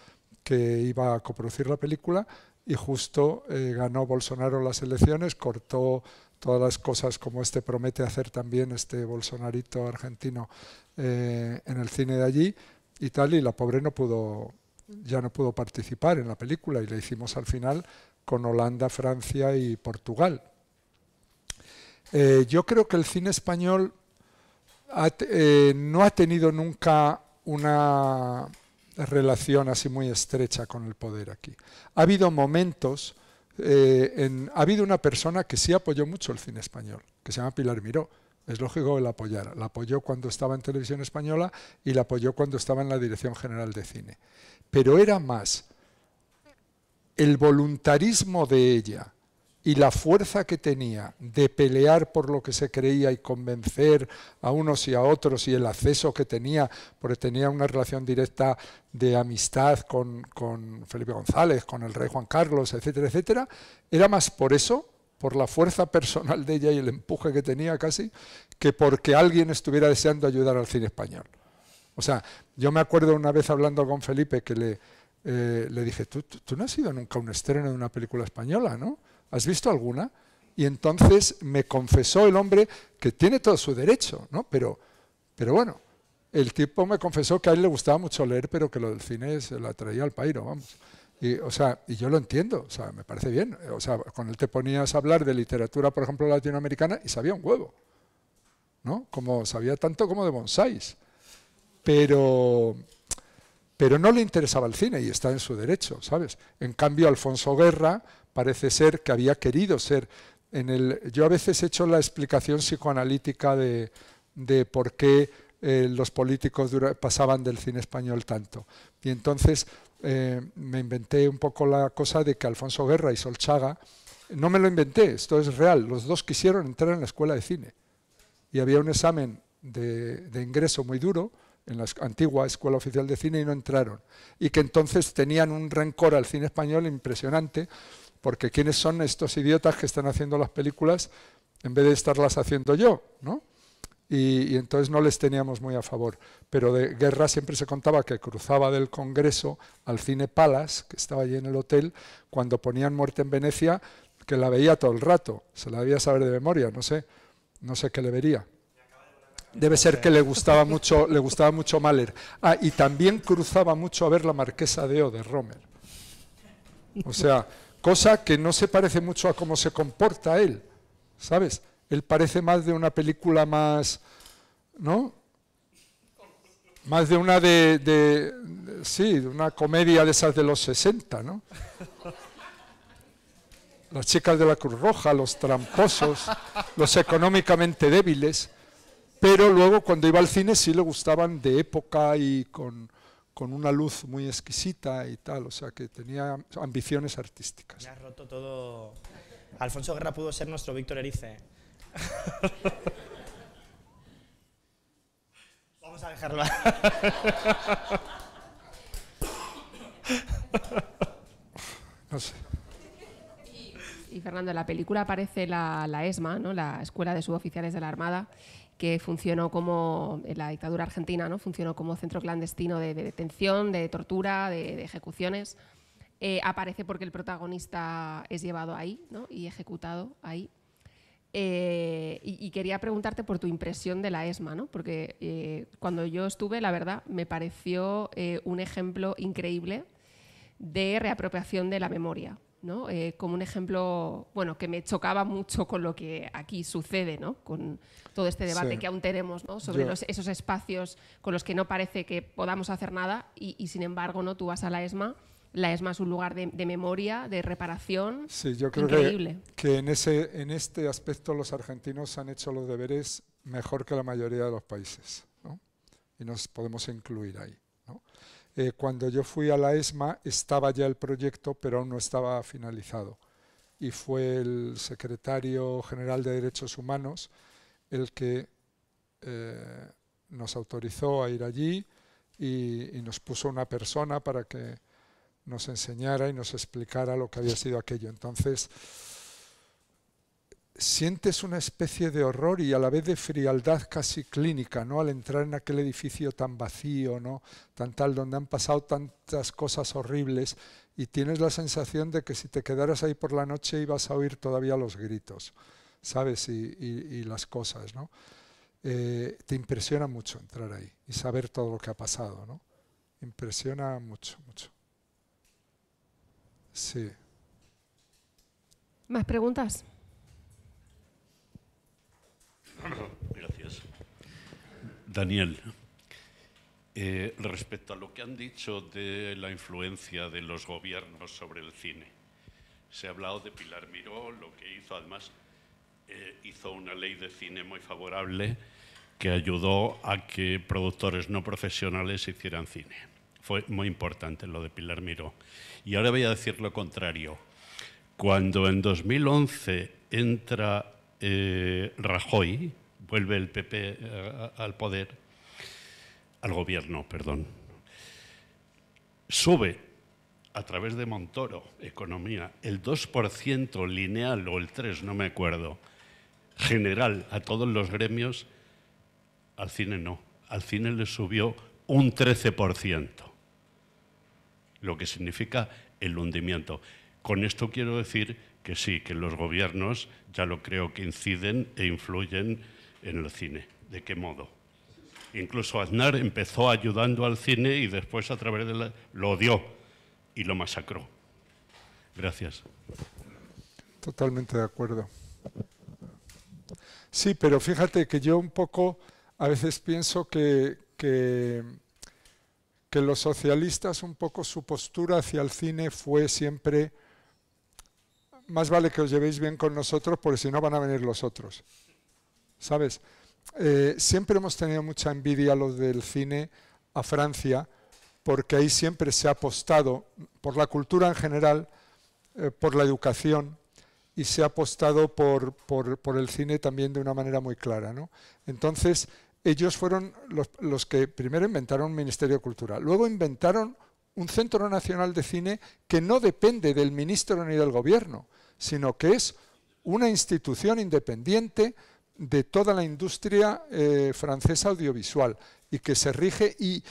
que iba a coproducir la película y justo eh, ganó Bolsonaro las elecciones, cortó todas las cosas como este promete hacer también este bolsonarito argentino eh, en el cine de allí y tal, y la pobre no pudo, ya no pudo participar en la película y la hicimos al final con Holanda, Francia y Portugal. Eh, yo creo que el cine español no ha tenido nunca una relación así muy estrecha con el poder aquí. Ha habido momentos, eh, en, ha habido una persona que sí apoyó mucho el cine español, que se llama Pilar Miró. Es lógico que la apoyara. La apoyó cuando estaba en televisión española y la apoyó cuando estaba en la Dirección General de Cine. Pero era más el voluntarismo de ella y la fuerza que tenía de pelear por lo que se creía y convencer a unos y a otros y el acceso que tenía, porque tenía una relación directa de amistad con, Felipe González, con el rey Juan Carlos, etcétera, etcétera, era más por eso por la fuerza personal de ella y el empuje que tenía casi, que porque alguien estuviera deseando ayudar al cine español. O sea, yo me acuerdo una vez hablando con Felipe que le, eh, le dije, tú, tú, no has sido nunca un estreno de una película española, ¿no? ¿Has visto alguna? Y entonces me confesó el hombre que tiene todo su derecho, ¿no? Pero, pero bueno, el tipo me confesó que a él le gustaba mucho leer, pero que lo del cine se la traía al pairo, vamos. Y, o sea, y yo lo entiendo, o sea, me parece bien. O sea, con él te ponías a hablar de literatura, por ejemplo, latinoamericana, y sabía un huevo, ¿no? Como sabía tanto como de bonsáis. Pero, pero no le interesaba el cine y está en su derecho, ¿sabes? En cambio, Alfonso Guerra parece ser que había querido ser. En el, yo a veces he hecho la explicación psicoanalítica de, de por qué eh, los políticos pasaban del cine español tanto. Y entonces eh, me inventé un poco la cosa de que Alfonso Guerra y Solchaga, no me lo inventé, esto es real, los dos quisieron entrar en la escuela de cine. Y había un examen de, de ingreso muy duro en la antigua Escuela Oficial de Cine y no entraron. Y que entonces tenían un rencor al cine español impresionante porque ¿quiénes son estos idiotas que están haciendo las películas en vez de estarlas haciendo yo? ¿no? Y, entonces no les teníamos muy a favor. Pero de guerra siempre se contaba que cruzaba del Congreso al cine Palace, que estaba allí en el hotel, cuando ponían muerte en Venecia, que la veía todo el rato, se la debía saber de memoria, no sé, no sé qué le vería debe ser que le gustaba mucho, le gustaba mucho Mahler. Ah, y también cruzaba mucho a ver la Marquesa de O de Romer. O sea, cosa que no se parece mucho a cómo se comporta él, ¿sabes? Él parece más de una película más, ¿no? Más de una de, de, sí, de una comedia de esas de los 60, ¿no? Las chicas de la Cruz Roja, los tramposos, los económicamente débiles, pero luego cuando iba al cine sí le gustaban de época y con con una luz muy exquisita y tal, o sea que tenía ambiciones artísticas. Me ha roto todo. Alfonso Guerra pudo ser nuestro Víctor Erice. Vamos a dejarlo. no sé. Y, Fernando, en la película aparece la, la ESMA, ¿no? la Escuela de Suboficiales de la Armada que funcionó como, la dictadura argentina, ¿no? funcionó como centro clandestino de, detención, de tortura, de, ejecuciones. Eh, aparece porque el protagonista es llevado ahí y ejecutado ahí. Eh, y, quería preguntarte por tu impresión de la ESMA, ¿no? porque eh, cuando yo estuve, la verdad, me pareció un ejemplo increíble de reapropiación de la memoria. Eh, como un ejemplo, bueno, que me chocaba mucho con lo que aquí sucede, ¿no? Con todo este debate que aún tenemos, Sobre esos espacios con los que no parece que podamos hacer nada y, sin embargo, ¿no? Tú vas a la ESMA, la ESMA es un lugar de, memoria, de reparación. Sí, yo creo increíble. que, en, ese, en este aspecto los argentinos han hecho los deberes mejor que la mayoría de los países, Y nos podemos incluir ahí. Eh, cuando yo fui a la ESMA estaba ya el proyecto, pero aún no estaba finalizado. Y fue el secretario general de Derechos Humanos el que eh, nos autorizó a ir allí y, y, nos puso una persona para que nos enseñara y nos explicara lo que había sido aquello. Entonces, sientes una especie de horror y a la vez de frialdad casi clínica, ¿no? Al entrar en aquel edificio tan vacío, ¿no? Tan tal, donde han pasado tantas cosas horribles y tienes la sensación de que si te quedaras ahí por la noche ibas a oír todavía los gritos, ¿sabes? Y, las cosas, ¿no? Eh, te impresiona mucho entrar ahí y saber todo lo que ha pasado, ¿no? Impresiona mucho, mucho. Sí. ¿Más preguntas? Gracias. Daniel, eh, respecto a lo que han dicho de la influencia de los gobiernos sobre el cine, se ha hablado de Pilar Miró, lo que hizo, además, eh, hizo una ley de cine muy favorable que ayudó a que productores no profesionales hicieran cine. Fue muy importante lo de Pilar Miró. Y ahora voy a decir lo contrario. Cuando en 2011 entra eh, Rajoy, vuelve el PP eh, al poder, al gobierno, perdón, sube a través de Montoro, economía, el 2% lineal o el 3%, no me acuerdo, general a todos los gremios, al cine no, al cine le subió un 13%, lo que significa el hundimiento. Con esto quiero decir que sí, que los gobiernos ya lo creo que inciden e influyen en el cine. ¿De qué modo? Incluso Aznar empezó ayudando al cine y después a través de la... lo odió y lo masacró. Gracias. Totalmente de acuerdo. Sí, pero fíjate que yo un poco a veces pienso que, que, que los socialistas un poco su postura hacia el cine fue siempre más vale que os llevéis bien con nosotros porque si no van a venir los otros. ¿Sabes? Eh, siempre hemos tenido mucha envidia los del cine a Francia porque ahí siempre se ha apostado por la cultura en general, eh, por la educación y se ha apostado por, el cine también de una manera muy clara. Entonces, ellos fueron los, los que primero inventaron un Ministerio de Cultura, luego inventaron un Centro Nacional de Cine que no depende del ministro ni del gobierno, sino que es una institución independiente de toda la industria eh, francesa audiovisual y que se rige y,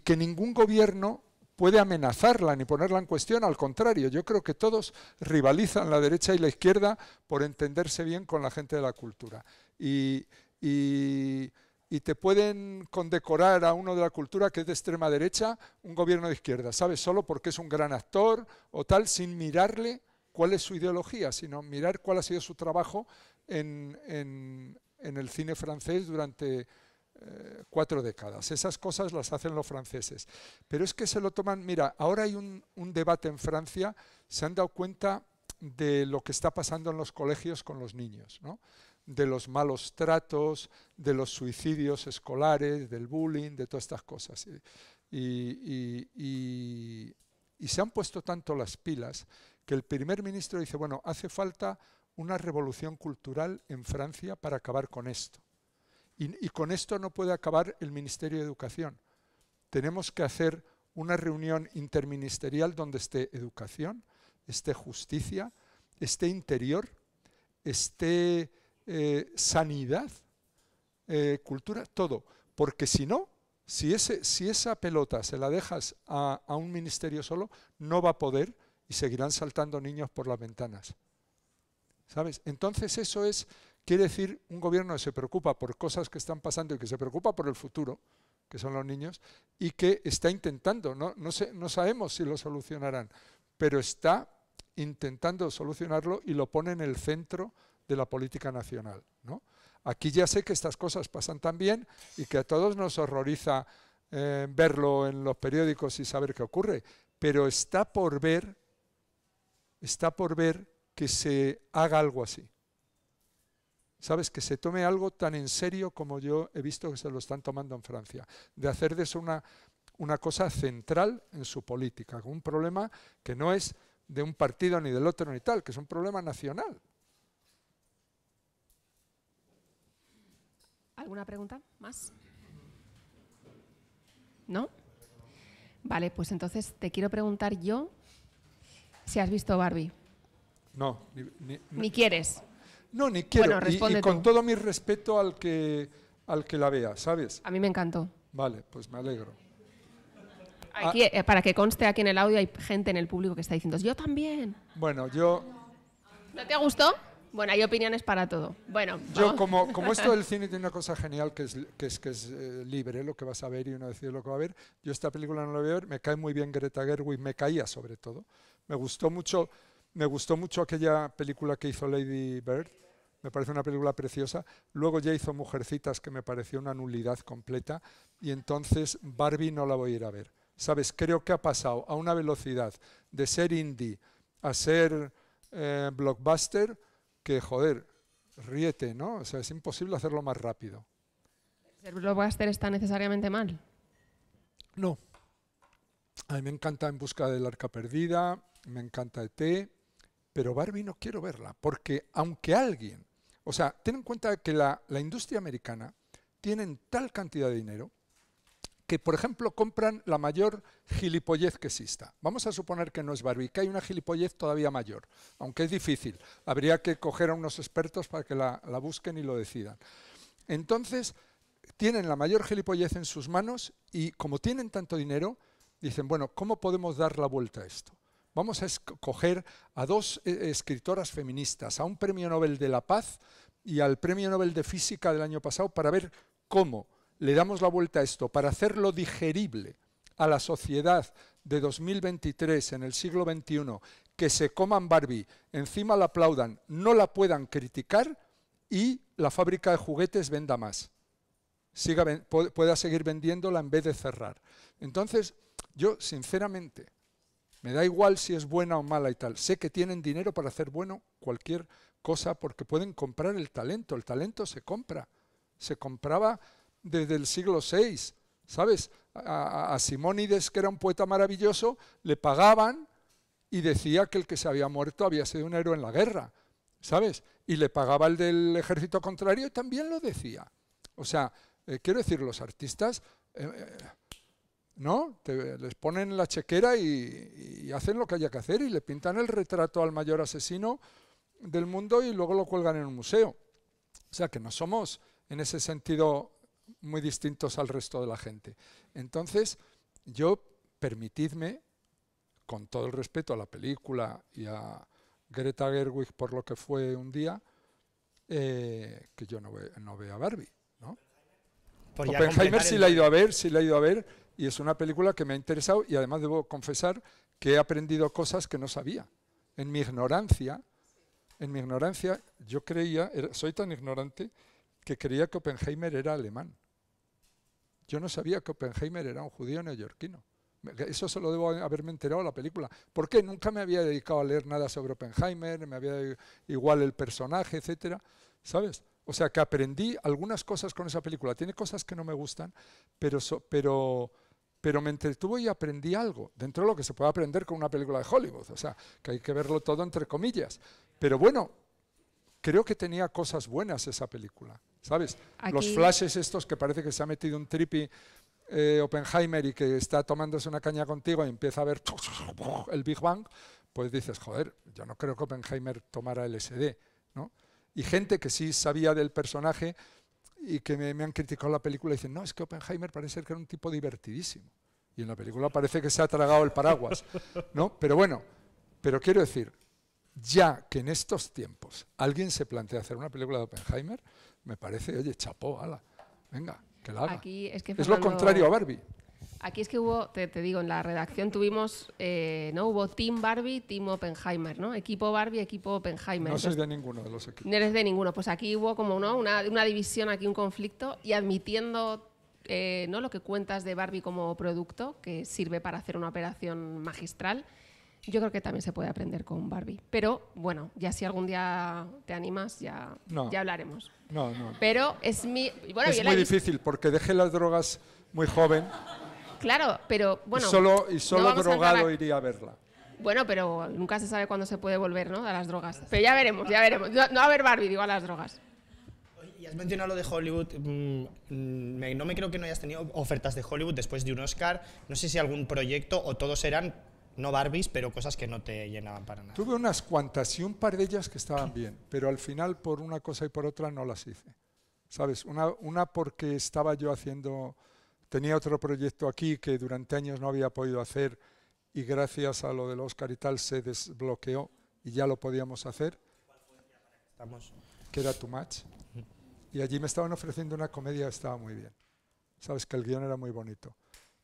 que ningún gobierno puede amenazarla ni ponerla en cuestión, al contrario, yo creo que todos rivalizan la derecha y la izquierda por entenderse bien con la gente de la cultura. Y, y te pueden condecorar a uno de la cultura que es de extrema derecha, un gobierno de izquierda, ¿sabes? Solo porque es un gran actor o tal, sin mirarle cuál es su ideología, sino mirar cuál ha sido su trabajo en, el cine francés durante eh, cuatro décadas. Esas cosas las hacen los franceses. Pero es que se lo toman, mira, ahora hay un, debate en Francia, se han dado cuenta de lo que está pasando en los colegios con los niños, de los malos tratos, de los suicidios escolares, del bullying, de todas estas cosas. y se han puesto tanto las pilas que el primer ministro dice, bueno, hace falta una revolución cultural en Francia para acabar con esto. Y, con esto no puede acabar el Ministerio de Educación. Tenemos que hacer una reunión interministerial donde esté educación, esté justicia, esté interior, esté eh, sanidad, eh, cultura, todo. Porque si no, si, ese, si esa pelota se la dejas a un ministerio solo, no va a poder y seguirán saltando niños por las ventanas. ¿Sabes? Entonces eso es, quiere decir, un gobierno que se preocupa por cosas que están pasando y que se preocupa por el futuro, que son los niños, y que está intentando, no, no sabemos si lo solucionarán, pero está intentando solucionarlo y lo pone en el centro de la política nacional. Aquí ya sé que estas cosas pasan también y que a todos nos horroriza eh, verlo en los periódicos y saber qué ocurre, pero está por ver está por ver que se haga algo así. ¿Sabes? Que se tome algo tan en serio como yo he visto que se lo están tomando en Francia. De hacer de eso una, una cosa central en su política. Un problema que no es de un partido ni del otro ni tal, que es un problema nacional. ¿Alguna pregunta más? ¿No? Vale, pues entonces te quiero preguntar yo si has visto Barbie. No. Ni, quieres. No, ni quiero. y, con todo mi respeto al que, al que la vea, ¿sabes? A mí me encantó. Vale, pues me alegro. Ah. Eh, para que conste aquí en el audio, hay gente en el público que está diciendo, yo también. Bueno, yo... ¿No te gustó? Bueno, hay opiniones para todo. Bueno, yo como, como esto del cine tiene una cosa genial que es que es, eh, libre, lo que vas a ver y uno decide lo que va a ver. Yo esta película no la voy ver, me cae muy bien Greta Gerwig, me caía sobre todo me gustó mucho, me gustó mucho aquella película que hizo Lady Bird. Me parece una película preciosa. Luego ya hizo Mujercitas, que me pareció una nulidad completa. Y entonces Barbie no la voy a ir a ver. ¿Sabes? Creo que ha pasado a una velocidad de ser indie a ser eh, blockbuster que, joder, ríete, ¿no? O sea, es imposible hacerlo más rápido. ¿Ser blockbuster está necesariamente mal? No. A mí me encanta En Busca del Arca Perdida, me encanta té, pero Barbie no quiero verla, porque aunque alguien, o sea, ten en cuenta que la, industria americana tiene tal cantidad de dinero que, por ejemplo, compran la mayor gilipollez que exista. Vamos a suponer que no es Barbie, que hay una gilipollez todavía mayor, aunque es difícil. Habría que coger a unos expertos para que la, la busquen y lo decidan. Entonces, tienen la mayor gilipollez en sus manos y como tienen tanto dinero, dicen, bueno, ¿cómo podemos dar la vuelta a esto? Vamos a escoger a dos eh, escritoras feministas, a un premio Nobel de la Paz y al premio Nobel de Física del año pasado, para ver cómo le damos la vuelta a esto, para hacerlo digerible a la sociedad de 2023, en el siglo XXI, que se coman Barbie, encima la aplaudan, no la puedan criticar y la fábrica de juguetes venda más. Siga, pueda seguir vendiéndola en vez de cerrar. Entonces, yo sinceramente me da igual si es buena o mala y tal. Sé que tienen dinero para hacer bueno cualquier cosa porque pueden comprar el talento. El talento se compra. Se compraba desde el siglo VI. ¿Sabes? A, Simónides, que era un poeta maravilloso, le pagaban y decía que el que se había muerto había sido un héroe en la guerra. ¿Sabes? Y le pagaba el del ejército contrario y también lo decía. O sea, eh, quiero decir, los artistas... Eh, eh, ¿no? les ponen la chequera y, hacen lo que haya que hacer y le pintan el retrato al mayor asesino del mundo y luego lo cuelgan en un museo. O sea que no somos en ese sentido muy distintos al resto de la gente. Entonces, yo permitidme, con todo el respeto a la película y a Greta Gerwig por lo que fue un día, eh, que yo no, ve, a Barbie. ¿no? Oppenheimer sí la ha ido a ver, sí la ha ido a ver, y es una película que me ha interesado y además debo confesar que he aprendido cosas que no sabía. En mi ignorancia, en mi ignorancia, yo creía, soy tan ignorante, que creía que Oppenheimer era alemán. Yo no sabía que Oppenheimer era un judío neoyorquino. Eso solo debo haberme enterado de la película. ¿Por qué? Nunca me había dedicado a leer nada sobre Oppenheimer, me había igual el personaje, etcétera. ¿Sabes? O sea que aprendí algunas cosas con esa película. Tiene cosas que no me gustan, pero, pero pero me entretuvo y aprendí algo, dentro de lo que se puede aprender con una película de Hollywood, o sea, que hay que verlo todo entre comillas. Pero bueno, creo que tenía cosas buenas esa película, ¿sabes? Los flashes estos que parece que se ha metido un tripi eh, Oppenheimer y que está tomándose una caña contigo y empieza a ver el Big Bang, pues dices, joder, yo no creo que Oppenheimer tomara el ¿no? Y gente que sí sabía del personaje y que me, han criticado la película y dicen, no, es que Oppenheimer parece que era un tipo divertidísimo. Y en la película parece que se ha tragado el paraguas. ¿no? Pero bueno, pero quiero decir, ya que en estos tiempos alguien se plantea hacer una película de Oppenheimer, me parece, oye, chapó, ala, venga, que la haga. es lo contrario a Barbie. Aquí es que hubo, te, digo, en la redacción tuvimos, eh, ¿no? Hubo Team Barbie, Team Oppenheimer, ¿no? Equipo Barbie, equipo Oppenheimer. No eres de ninguno de los equipos. No eres de ninguno. Pues aquí hubo como ¿no? una, división, aquí un conflicto y admitiendo eh, ¿no? lo que cuentas de Barbie como producto, que sirve para hacer una operación magistral. Yo creo que también se puede aprender con Barbie. Pero bueno, ya si algún día te animas, ya, ya hablaremos. No, no. Pero es mi. es muy difícil porque dejé las drogas muy joven. Claro, pero bueno. Y solo, y solo drogado iría a verla. Bueno, pero nunca se sabe cuándo se puede volver, ¿no? A las drogas. Pero ya veremos, ya veremos. No, no a ver Barbie, digo a las drogas. Y has mencionado lo de Hollywood. Mm, mm, no me creo que no hayas tenido ofertas de Hollywood después de un Oscar. No sé si algún proyecto o todos eran, no Barbies, pero cosas que no te llenaban para nada. Tuve unas cuantas y un par de ellas que estaban bien, pero al final por una cosa y por otra no las hice. ¿Sabes? Una, una porque estaba yo haciendo Tenía otro proyecto aquí que durante años no había podido hacer y gracias a lo del Oscar y tal se desbloqueó y ya lo podíamos hacer. Estamos. Que era Too Much. Y allí me estaban ofreciendo una comedia que estaba muy bien. Sabes que el guión era muy bonito.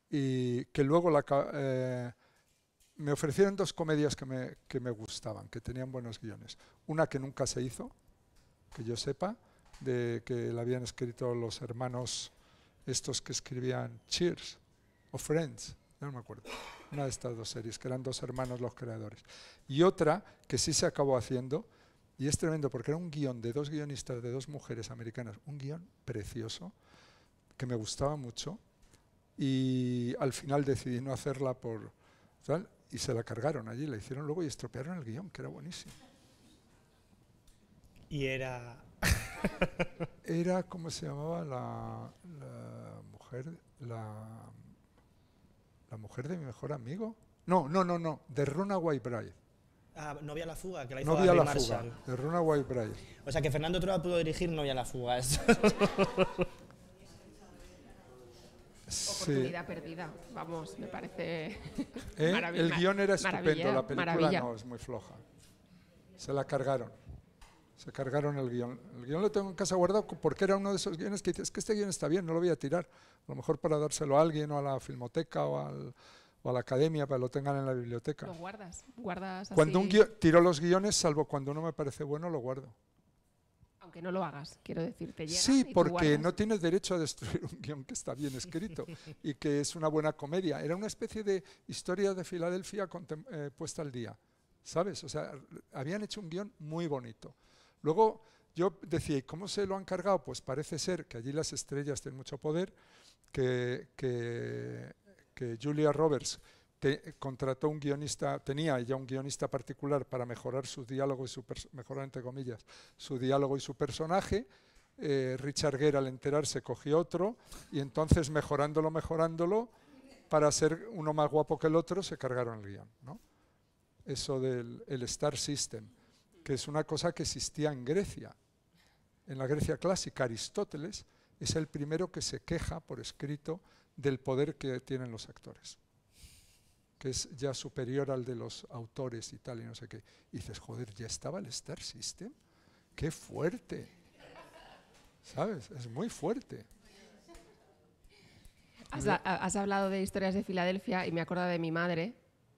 Y que luego eh, me ofrecieron dos comedias que me, que me gustaban, que tenían buenos guiones. Una que nunca se hizo, que yo sepa, de que la habían escrito los hermanos estos que escribían Cheers o Friends, no me acuerdo, una de estas dos series, que eran dos hermanos los creadores. Y otra que sí se acabó haciendo, y es tremendo porque era un guión de dos guionistas, de dos mujeres americanas, un guión precioso, que me gustaba mucho, y al final decidí no hacerla por tal, y se la cargaron allí, la hicieron luego y estropearon el guión, que era buenísimo. Y era... Era, ¿cómo se llamaba la, la mujer? La, la, mujer de mi mejor amigo. No, no, no, no, de Runaway Bride. Ah, Novia la fuga, que la hizo Novia la fuga, de Runaway Bride. O sea que Fernando Trueba pudo dirigir Novia la fuga. Sí. oportunidad perdida. Vamos, me parece. Eh, el guión era estupendo, la película no, es muy floja. Se la cargaron se cargaron el guión. El guión lo tengo en casa guardado porque era uno de esos guiones que dices, es que este guión está bien, no lo voy a tirar. A lo mejor para dárselo a alguien o a la filmoteca o, al, a la academia para que lo tengan en la biblioteca. Lo guardas, guardas Cuando un tiro los guiones, salvo cuando no me parece bueno, lo guardo. Aunque no lo hagas, quiero decirte. Sí, porque no tienes derecho a destruir un guión que está bien escrito y que es una buena comedia. Era una especie de historia de Filadelfia eh, puesta al día. ¿Sabes? O sea, habían hecho un guión muy bonito. Luego yo decía, ¿y cómo se lo han cargado? Pues parece ser que allí las estrellas tienen mucho poder, que, Julia Roberts contrató un guionista, tenía ya un guionista particular para mejorar su diálogo y su personaje. Eh, Richard Gere al enterarse cogió otro y entonces mejorándolo, mejorándolo, para ser uno más guapo que el otro, se cargaron el guión. Eso del Star System que es una cosa que existía en Grecia. En la Grecia clásica, Aristóteles es el primero que se queja por escrito del poder que tienen los actores, que es ya superior al de los autores y tal, y no sé qué. Y dices, joder, ya estaba el Star System. ¡Qué fuerte! ¿Sabes? Es muy fuerte. Has, hablado de historias de Filadelfia y me acuerdo de mi madre,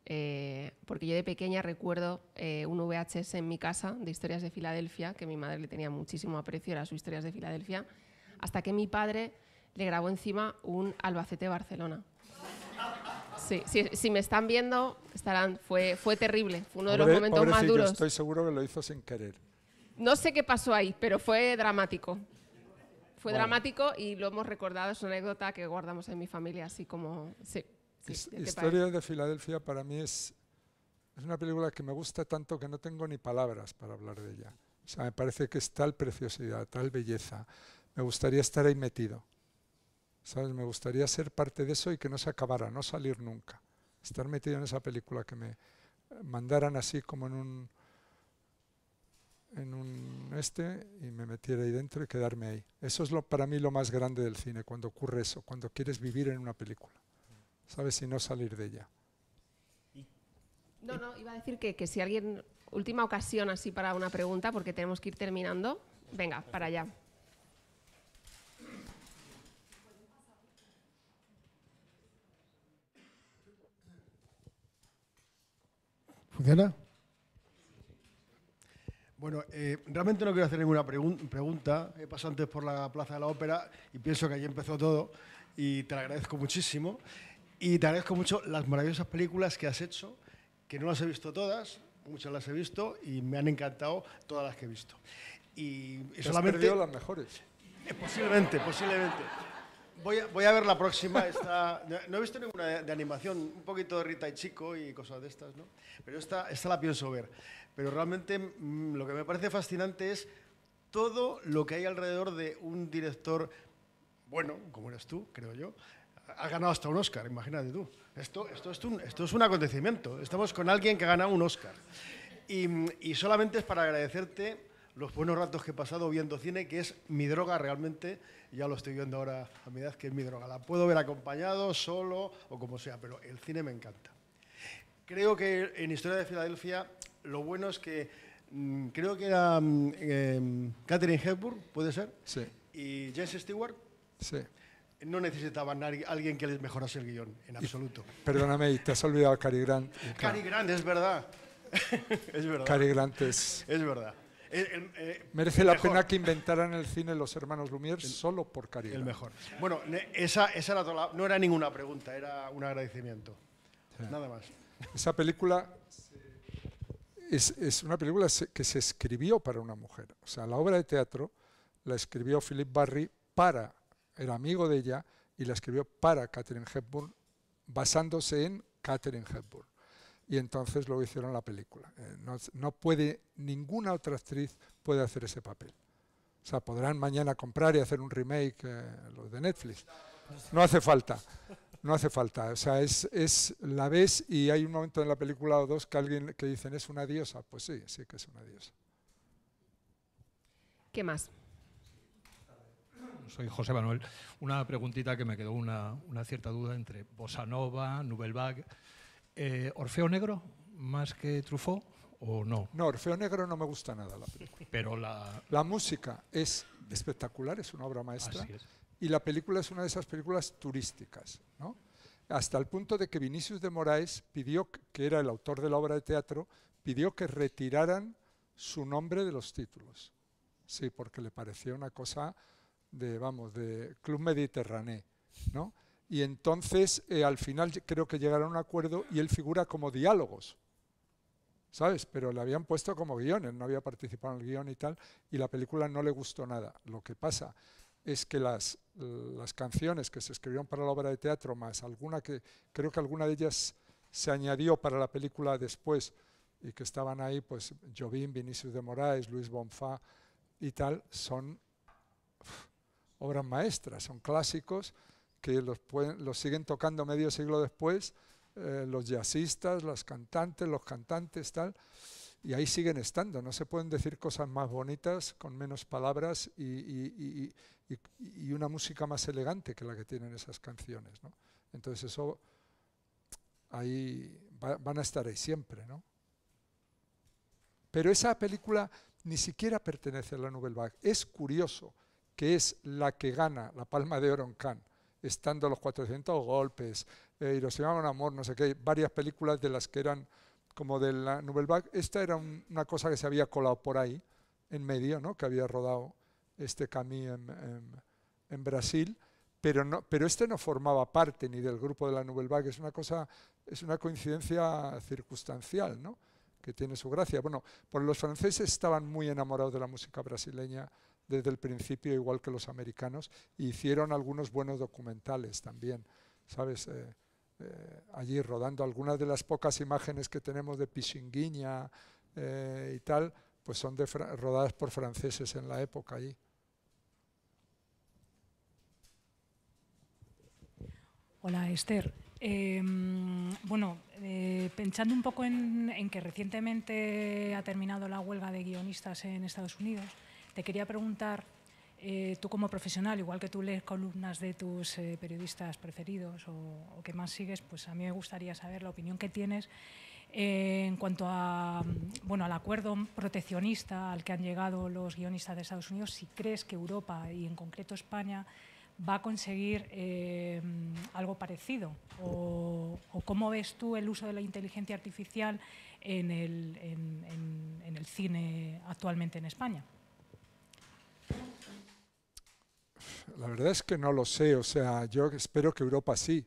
eh, porque yo de pequeña recuerdo eh, un VHS en mi casa de historias de Filadelfia, que mi madre le tenía muchísimo aprecio, a su historias de Filadelfia, hasta que mi padre le grabó encima un Albacete Barcelona. Sí, si, me están viendo, estarán. Fue, fue terrible, fue uno de los momentos más duros. Estoy seguro que lo hizo sin querer. No sé qué pasó ahí, pero fue dramático. Fue dramático y lo hemos recordado, es una anécdota que guardamos en mi familia, así como... Sí. Historia de Filadelfia para mí es, una película que me gusta tanto que no tengo ni palabras para hablar de ella. O sea, me parece que es tal preciosidad, tal belleza. Me gustaría estar ahí metido. ¿Sabes? Me gustaría ser parte de eso y que no se acabara, no salir nunca. Estar metido en esa película que me mandaran así como en un en un este y me metiera ahí dentro y quedarme ahí. Eso es lo para mí lo más grande del cine, cuando ocurre eso, cuando quieres vivir en una película. ¿sabes? Si no salir de ella. No, no, iba a decir que, si alguien, última ocasión así para una pregunta, porque tenemos que ir terminando. Venga, para allá. ¿Funciona? Bueno, eh, realmente no quiero hacer ninguna pregunta. He pasado antes por la Plaza de la Ópera y pienso que allí empezó todo y te lo agradezco muchísimo. Y te agradezco mucho las maravillosas películas que has hecho, que no las he visto todas, muchas las he visto y me han encantado todas las que he visto. Y solamente, has perdido las mejores. Eh, posiblemente, posiblemente. Voy a, ver la próxima. no he visto ninguna de, animación, un poquito de Rita y Chico y cosas de estas, ¿no? Pero esta, esta la pienso ver. Pero realmente mm, lo que me parece fascinante es todo lo que hay alrededor de un director bueno, como eres tú, creo yo, ha ganado hasta un Oscar, imagínate tú. Esto, esto, es un, esto es un acontecimiento. Estamos con alguien que ha ganado un Oscar. Y, y, solamente es para agradecerte los buenos ratos que he pasado viendo cine, que es mi droga realmente. Ya lo estoy viendo ahora a mi edad, que es mi droga. La puedo ver acompañado, solo o como sea, pero el cine me encanta. Creo que en Historia de Filadelfia lo bueno es que mm, creo que era mm, em, Catherine Hepburn, ¿puede ser? Sí. ¿Y James Stewart? Sí no necesitaban a alguien que les mejorase el guión, en absoluto. perdóname, te has olvidado Cary Grant. Cary Grant, es verdad. es verdad. Cary Grant es... Es verdad. Eh, Merece la pena que inventaran el cine los hermanos Lumière solo por Cary Grant. El mejor. Bueno, esa, no era ninguna pregunta, era un agradecimiento. Nada más. Esa película es, es, una película que se escribió para una mujer. O sea, la obra de teatro la escribió Philip Barry para era amigo de ella y la escribió para Catherine Hepburn, basándose en Catherine Hepburn. Y entonces lo hicieron la película. Eh, no, puede, ninguna otra actriz puede hacer ese papel. O sea, podrán mañana comprar y hacer un remake eh, los de Netflix. No hace falta. No hace falta. O sea, es, es, la ves y hay un momento en la película o dos que alguien que dicen es una diosa. Pues sí, sí que es una diosa. ¿Qué más? soy José Manuel. Una preguntita que me quedó una, cierta duda entre Bossa Nova, Nouvelle Vague. Eh, ¿Orfeo Negro más que Truffaut o no? No, Orfeo Negro no me gusta nada la película. Pero la... música es espectacular, es una obra maestra. Y la película es una de esas películas turísticas, Hasta el punto de que Vinicius de Moraes pidió, que era el autor de la obra de teatro, pidió que retiraran su nombre de los títulos. Sí, porque le parecía una cosa de vamos, de Club Mediterráneo, ¿no? Y entonces eh, al final creo que llegaron a un acuerdo y él figura como diálogos, ¿sabes? Pero le habían puesto como guiones, no había participado en el guión y tal, y la película no le gustó nada. Lo que pasa es que las, las canciones que se escribieron para la obra de teatro, más alguna que creo que alguna de ellas se añadió para la película después y que estaban ahí, pues Jovín, Vinicius de Moraes, Luis Bonfá y tal, son obras maestras, son clásicos que los, siguen tocando medio siglo después eh, los jazzistas, las cantantes, los cantantes, tal, y ahí siguen estando. No se pueden decir cosas más bonitas con menos palabras y, una música más elegante que la que tienen esas canciones. Entonces eso ahí van a estar ahí siempre. ¿no? Pero esa película ni siquiera pertenece a la Nouvelle Vague. Es curioso que es la que gana la palma de oro en Cannes, estando los 400 golpes, eh, los llamaban amor, no sé qué, varias películas de las que eran como de la Nouvelle Vague. Esta era una cosa que se había colado por ahí, en medio, ¿no? que había rodado este Camille en, Brasil, pero, pero este no formaba parte ni del grupo de la Nouvelle Vague, es una, cosa, es una coincidencia circunstancial, ¿no? que tiene su gracia. Bueno, pues los franceses estaban muy enamorados de la música brasileña desde el principio, igual que los americanos, hicieron algunos buenos documentales también, ¿sabes? Eh, eh, allí rodando algunas de las pocas imágenes que tenemos de Pixinguinha eh, y tal, pues son rodadas por franceses en la época allí. Hola Esther. Em, bueno, pensando un poco en, que recientemente ha terminado la huelga de guionistas en Estados Unidos, te quería preguntar, eh, tú como profesional, igual que tú lees columnas de tus eh, periodistas preferidos o, que más sigues, pues a mí me gustaría saber la opinión que tienes eh, en cuanto a, bueno, al acuerdo proteccionista al que han llegado los guionistas de Estados Unidos, si crees que Europa y en concreto España va a conseguir algo parecido o, cómo ves tú el uso de la inteligencia artificial en el cine actualmente en España. La verdad es que no lo sé, o sea, yo espero que Europa sí.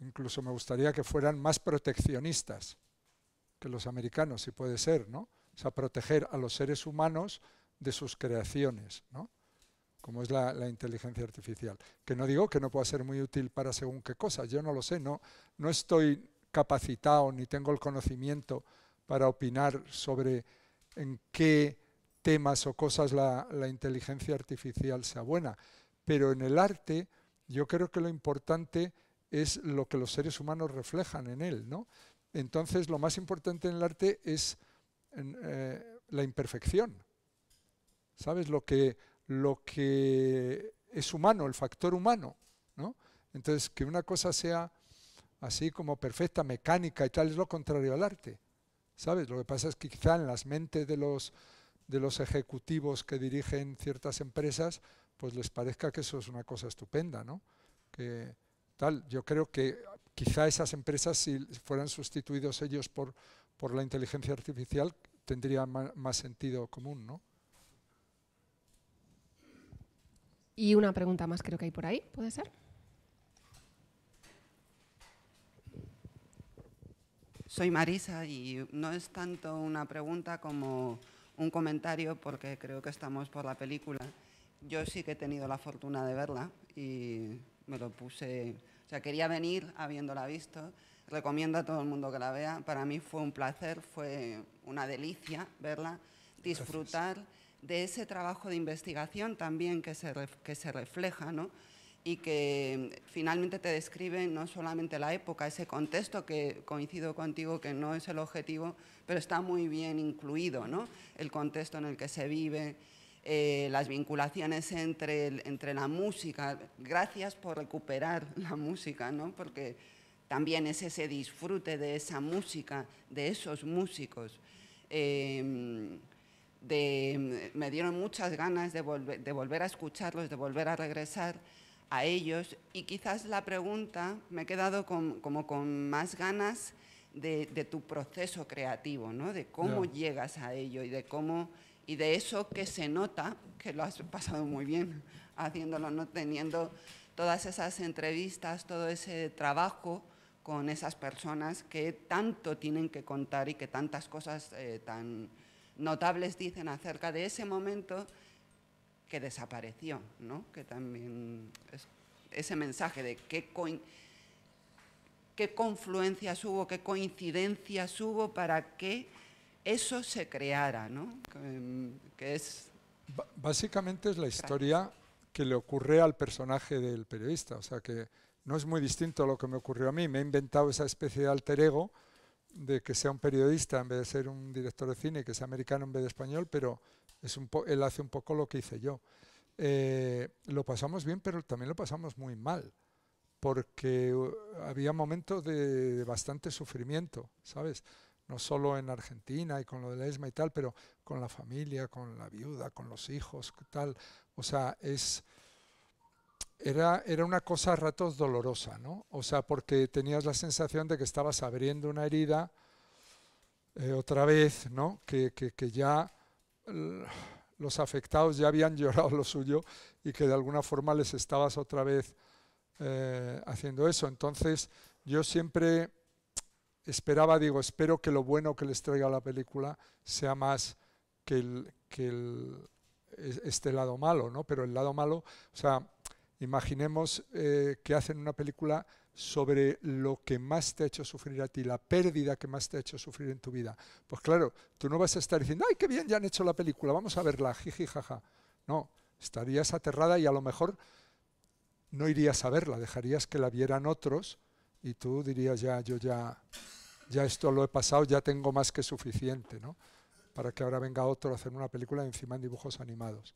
Incluso me gustaría que fueran más proteccionistas que los americanos, si puede ser, ¿no? O sea, proteger a los seres humanos de sus creaciones, ¿no? Como es la, inteligencia artificial. Que no digo que no pueda ser muy útil para según qué cosas, yo no lo sé, no, no estoy capacitado ni tengo el conocimiento para opinar sobre en qué temas o cosas la, la, inteligencia artificial sea buena, pero en el arte yo creo que lo importante es lo que los seres humanos reflejan en él, ¿no? Entonces lo más importante en el arte es eh, la imperfección, ¿sabes? Lo que, lo que es humano, el factor humano, ¿no? Entonces que una cosa sea así como perfecta, mecánica y tal, es lo contrario al arte, ¿sabes? Lo que pasa es que quizá en las mentes de los ejecutivos que dirigen ciertas empresas, pues les parezca que eso es una cosa estupenda, ¿no? Que, tal, yo creo que quizá esas empresas, si fueran sustituidos ellos por, por la inteligencia artificial, tendría más sentido común, ¿no? Y una pregunta más creo que hay por ahí, ¿puede ser? Soy Marisa y no es tanto una pregunta como un comentario porque creo que estamos por la película yo sí que he tenido la fortuna de verla y me lo puse, o sea, quería venir habiéndola visto. Recomiendo a todo el mundo que la vea. Para mí fue un placer, fue una delicia verla, disfrutar de ese trabajo de investigación también que se, que se refleja, ¿no? y que finalmente te describe no solamente la época, ese contexto que coincido contigo que no es el objetivo, pero está muy bien incluido, ¿no? El contexto en el que se vive, eh, las vinculaciones entre, entre la música. Gracias por recuperar la música, ¿no? porque también es ese disfrute de esa música, de esos músicos. Em, me dieron muchas ganas de, volver, de volver a escucharlos, de volver a regresar a ellos y quizás la pregunta me he quedado con, como con más ganas de, tu proceso creativo, ¿no? de cómo llegas a ello y de cómo y de eso que se nota, que lo has pasado muy bien haciéndolo, no teniendo todas esas entrevistas, todo ese trabajo con esas personas que tanto tienen que contar y que tantas cosas eh, tan notables dicen acerca de ese momento que desapareció, ¿no? Que también ese mensaje de qué, qué confluencias hubo, qué coincidencias hubo para que eso se creara, ¿no? Que, es... básicamente es la historia que le ocurre al personaje del periodista, o sea que no es muy distinto a lo que me ocurrió a mí, me he inventado esa especie de alter ego de que sea un periodista en vez de ser un director de cine, que sea americano en vez de español, pero es él hace un poco lo que hice yo. Eh, lo pasamos bien, pero también lo pasamos muy mal, porque uh, había momentos de bastante sufrimiento, ¿sabes? no solo en Argentina y con lo de la ESMA y tal, pero con la familia, con la viuda, con los hijos, tal. O sea, es... Era, era una cosa a ratos dolorosa, ¿no? O sea, porque tenías la sensación de que estabas abriendo una herida eh, otra vez, ¿no? Que, ya los afectados ya habían llorado lo suyo y que de alguna forma les estabas otra vez eh, haciendo eso. Entonces, yo siempre esperaba, digo, espero que lo bueno que les traiga la película sea más que, el, que el, este lado malo, ¿no? Pero el lado malo, o sea, imaginemos eh, que hacen una película sobre lo que más te ha hecho sufrir a ti, la pérdida que más te ha hecho sufrir en tu vida. Pues claro, tú no vas a estar diciendo, ay, qué bien, ya han hecho la película, vamos a verla, jiji, jaja. No, estarías aterrada y a lo mejor no irías a verla, dejarías que la vieran otros y tú dirías, ya, yo ya, ya esto lo he pasado, ya tengo más que suficiente, ¿no? Para que ahora venga otro a hacer una película encima en dibujos animados.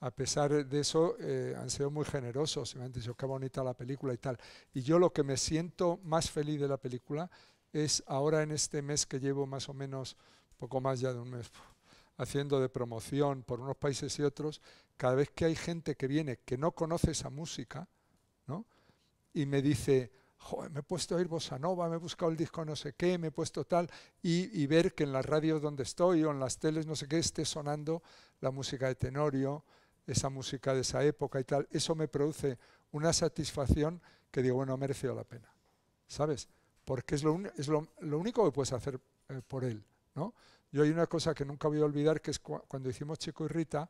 A pesar de eso, eh, han sido muy generosos y me han dicho, qué bonita la película y tal. Y yo lo que me siento más feliz de la película es ahora en este mes que llevo más o menos, poco más ya de un mes, haciendo de promoción por unos países y otros, cada vez que hay gente que viene que no conoce esa música, ¿no? Y me dice, Joder, me he puesto a ir bossa nova, me he buscado el disco no sé qué, me he puesto tal, y, ver que en las radios donde estoy o en las teles no sé qué esté sonando la música de Tenorio, esa música de esa época y tal, eso me produce una satisfacción que digo, bueno, ha merecido la pena, ¿sabes? Porque es lo, único que puedes hacer eh, por él, ¿no? Yo hay una cosa que nunca voy a olvidar, que es cuando hicimos Chico y Rita,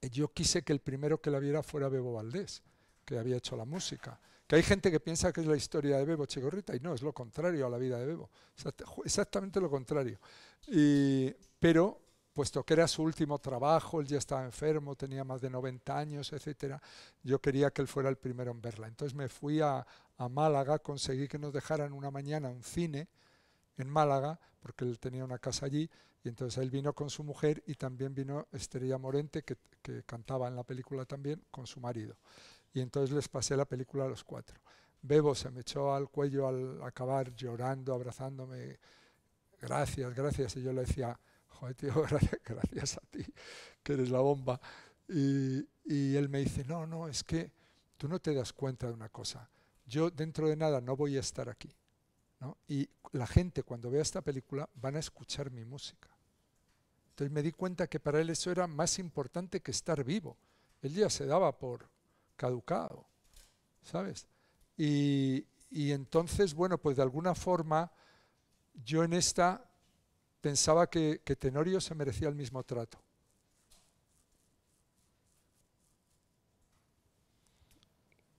eh, yo quise que el primero que la viera fuera Bebo Valdés, que había hecho la música. Que hay gente que piensa que es la historia de Bebo chigorrita y no, es lo contrario a la vida de Bebo, exactamente lo contrario. pero, puesto que era su último trabajo, él ya estaba enfermo, tenía más de 90 años, etc., yo quería que él fuera el primero en verla. Entonces me fui a, Málaga, conseguí que nos dejaran una mañana un cine en Málaga, porque él tenía una casa allí, y entonces él vino con su mujer y también vino Estrella Morente, que, cantaba en la película también, con su marido y entonces les pasé la película a los cuatro. Bebo se me echó al cuello al acabar llorando, abrazándome, gracias, gracias, y yo le decía, joder tío, gracias, a ti, que eres la bomba. Y, él me dice, no, no, es que tú no te das cuenta de una cosa, yo dentro de nada no voy a estar aquí. Y la gente cuando vea esta película van a escuchar mi música. Entonces me di cuenta que para él eso era más importante que estar vivo. El día se daba por, caducado, ¿sabes? Y, entonces, bueno, pues de alguna forma yo en esta pensaba que, Tenorio se merecía el mismo trato.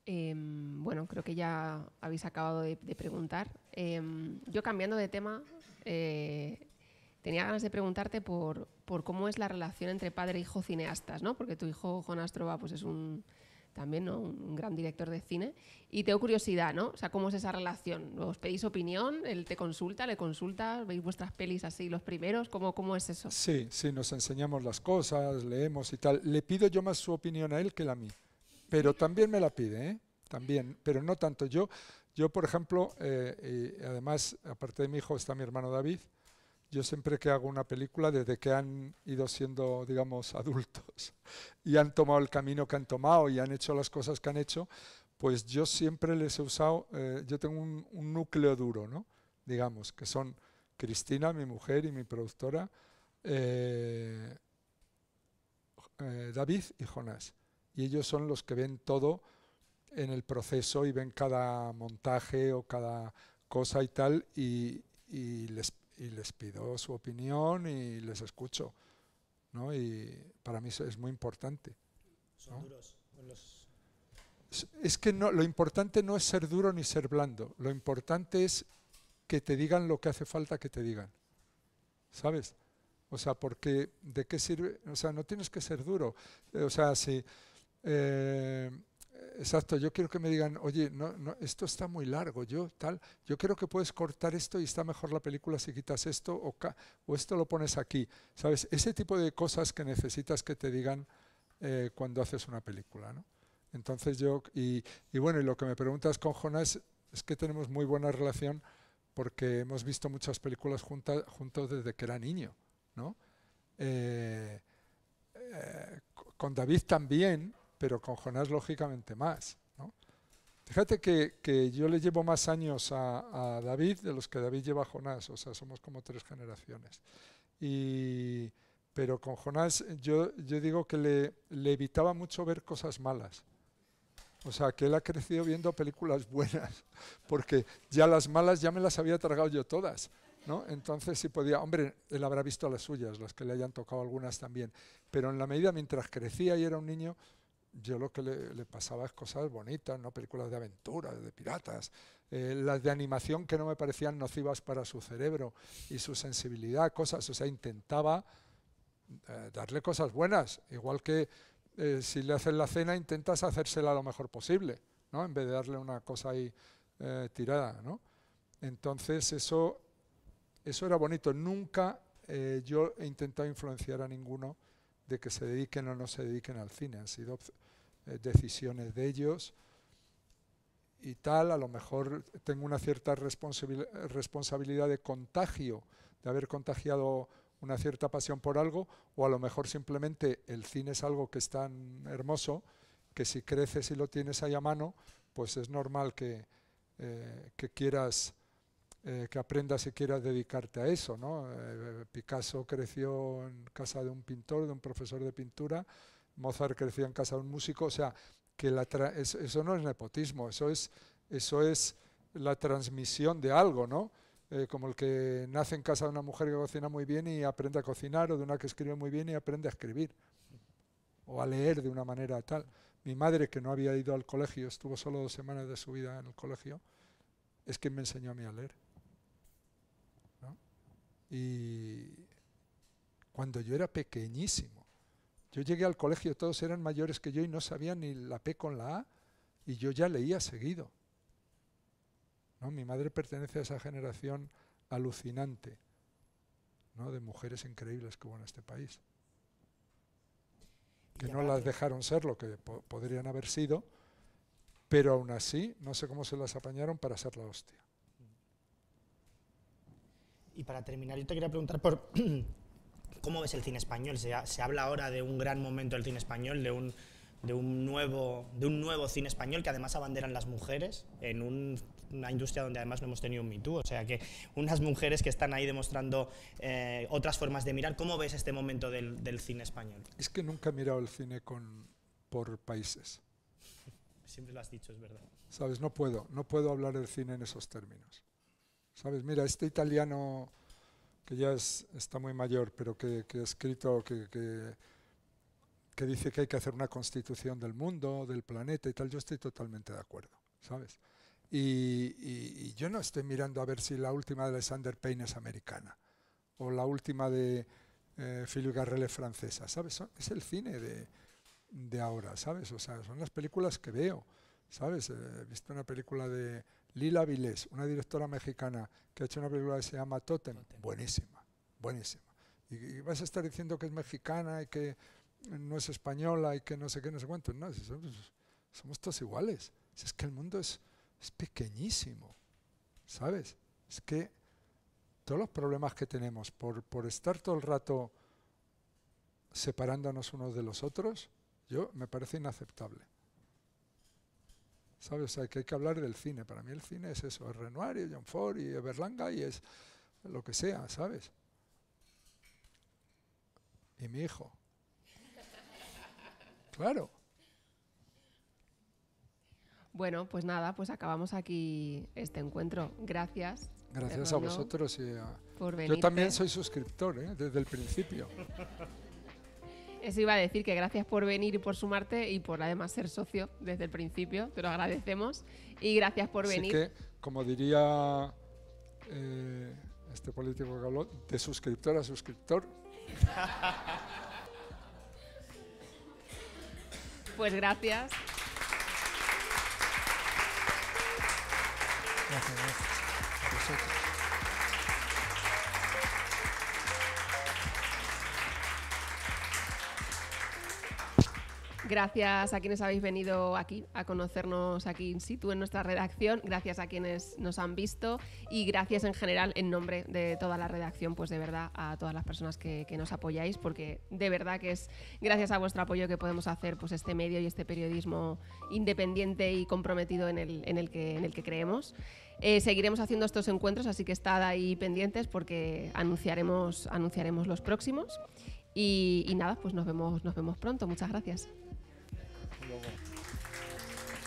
Em, bueno, creo que ya habéis acabado de, preguntar. Em, yo cambiando de tema, eh, tenía ganas de preguntarte por, cómo es la relación entre padre e hijo cineastas, ¿no? Porque tu hijo Jonas Trova pues, es un también, ¿no? Un, gran director de cine. Y tengo curiosidad, ¿no? O sea, ¿cómo es esa relación? ¿Os pedís opinión? ¿Él te consulta? ¿Le consulta? ¿Veis vuestras pelis así los primeros? ¿Cómo, cómo es eso? Sí, sí, nos enseñamos las cosas, leemos y tal. Le pido yo más su opinión a él que la mí. Pero también me la pide, ¿eh? También, pero no tanto yo. Yo, por ejemplo, eh, y además, aparte de mi hijo, está mi hermano David, yo siempre que hago una película, desde que han ido siendo, digamos, adultos y han tomado el camino que han tomado y han hecho las cosas que han hecho, pues yo siempre les he usado, eh, yo tengo un, núcleo duro, ¿no? Digamos, que son Cristina, mi mujer y mi productora, eh, eh, David y Jonás. Y ellos son los que ven todo en el proceso y ven cada montaje o cada cosa y tal y, y les, y les pido su opinión y les escucho. ¿no? Y para mí es muy importante. Son duros Es que no, lo importante no es ser duro ni ser blando. Lo importante es que te digan lo que hace falta que te digan. ¿Sabes? O sea, porque de qué sirve, o sea, no tienes que ser duro. Eh, o sea, si eh, Exacto, yo quiero que me digan, oye, no, no, esto está muy largo, yo tal, yo creo que puedes cortar esto y está mejor la película si quitas esto o, o esto lo pones aquí, ¿sabes? Ese tipo de cosas que necesitas que te digan eh, cuando haces una película, ¿no? Entonces yo, y, bueno, y lo que me preguntas con Jonas es que tenemos muy buena relación porque hemos visto muchas películas juntas, juntos desde que era niño, ¿no? Eh, eh, con David también, pero con Jonás lógicamente más. ¿no? Fíjate que, que, yo le llevo más años a, a, David de los que David lleva a Jonás, o sea, somos como tres generaciones. Y, pero con Jonás yo, yo digo que le, le evitaba mucho ver cosas malas. O sea, que él ha crecido viendo películas buenas, porque ya las malas ya me las había tragado yo todas. ¿no? Entonces sí podía, hombre, él habrá visto las suyas, las que le hayan tocado algunas también, pero en la medida mientras crecía y era un niño, yo lo que le, pasaba es cosas bonitas, ¿no? películas de aventuras, de piratas, eh, las de animación que no me parecían nocivas para su cerebro y su sensibilidad, cosas, o sea, intentaba eh, darle cosas buenas, igual que eh, si le haces la cena intentas hacérsela lo mejor posible, ¿no? en vez de darle una cosa ahí tirada. ¿no? Entonces eso, eso era bonito, nunca yo he intentado influenciar a ninguno de que se dediquen o no se dediquen al cine, han sido eh, decisiones de ellos y tal, a lo mejor tengo una cierta responsabilidad de contagio, de haber contagiado una cierta pasión por algo, o a lo mejor simplemente el cine es algo que es tan hermoso que si creces y lo tienes ahí a mano, pues es normal que, eh, quieras, eh, que aprendas y quieras dedicarte a eso. ¿no? Picasso creció en casa de un pintor, de un profesor de pintura, Mozart crecía en casa de un músico, o sea, que eso, no es nepotismo, eso es, eso es la transmisión de algo, ¿no? Eh, como el que nace en casa de una mujer que cocina muy bien y aprende a cocinar, o de una que escribe muy bien y aprende a escribir, o a leer de una manera tal. Mi madre, que no había ido al colegio, estuvo solo dos semanas de su vida en el colegio, es quien me enseñó a mí a leer. Y cuando yo era pequeñísimo, yo llegué al colegio, todos eran mayores que yo y no sabían ni la P con la A, y yo ya leía seguido. ¿No? Mi madre pertenece a esa generación alucinante ¿no? de mujeres increíbles que hubo en este país. Que no las dejaron ser lo que podrían haber sido, pero aún así no sé cómo se las apañaron para ser la hostia. Y para terminar, yo te quería preguntar por ¿Cómo ves el cine español? Se, se, habla ahora de un gran momento del cine español, de un, de un, nuevo, de un nuevo cine español que además abanderan las mujeres en una industria donde además no hemos tenido un Me O sea que unas mujeres que están ahí demostrando eh, otras formas de mirar. ¿Cómo ves este momento del, cine español? Es que nunca he mirado el cine con, por países. Siempre lo has dicho, es verdad. Sabes, no puedo, no puedo hablar del cine en esos términos. Sabes, mira, este italiano que ya es, está muy mayor, pero que, que ha escrito que, que, dice que hay que hacer una constitución del mundo, del planeta y tal, yo estoy totalmente de acuerdo, ¿sabes? Y, yo no estoy mirando a ver si la última de Alexander Payne es americana o la última de eh, Philip Garrel es francesa, ¿sabes? es el cine de, de ahora, ¿sabes? O sea, son las películas que veo, ¿sabes? Eh, he visto una película de Lila Vilés, una directora mexicana que ha hecho una película que se llama Totem, buenísima, buenísima. Y, vas a estar diciendo que es mexicana y que no es española y que no sé qué, no sé cuánto. No, somos, todos iguales. es que el mundo es, es pequeñísimo, ¿sabes? Es que todos los problemas que tenemos por, por estar todo el rato separándonos unos de los otros, yo me parece inaceptable. ¿Sabes? O que hay que hablar del cine. Para mí el cine es eso, es Renoir y John Ford y Berlanga y es lo que sea, ¿sabes? Y mi hijo. Claro. Bueno, pues nada, pues acabamos aquí este encuentro. Gracias. Gracias a vosotros y a... Yo también soy suscriptor, ¿eh? desde el principio. eso iba a decir que gracias por venir y por sumarte y por además ser socio desde el principio, te lo agradecemos y gracias por Así venir. Que, como diría eh, este político que habló, de suscriptor a suscriptor. pues gracias. gracias. gracias. Gracias a quienes habéis venido aquí a conocernos aquí in situ en nuestra redacción, gracias a quienes nos han visto y gracias en general en nombre de toda la redacción, pues de verdad a todas las personas que, nos apoyáis, porque de verdad que es gracias a vuestro apoyo que podemos hacer pues este medio y este periodismo independiente y comprometido en el, en el, que, en el que creemos. Eh, seguiremos haciendo estos encuentros, así que estad ahí pendientes porque anunciaremos, anunciaremos los próximos. Y, y nada, pues nos vemos, nos vemos pronto. Muchas gracias. Logo.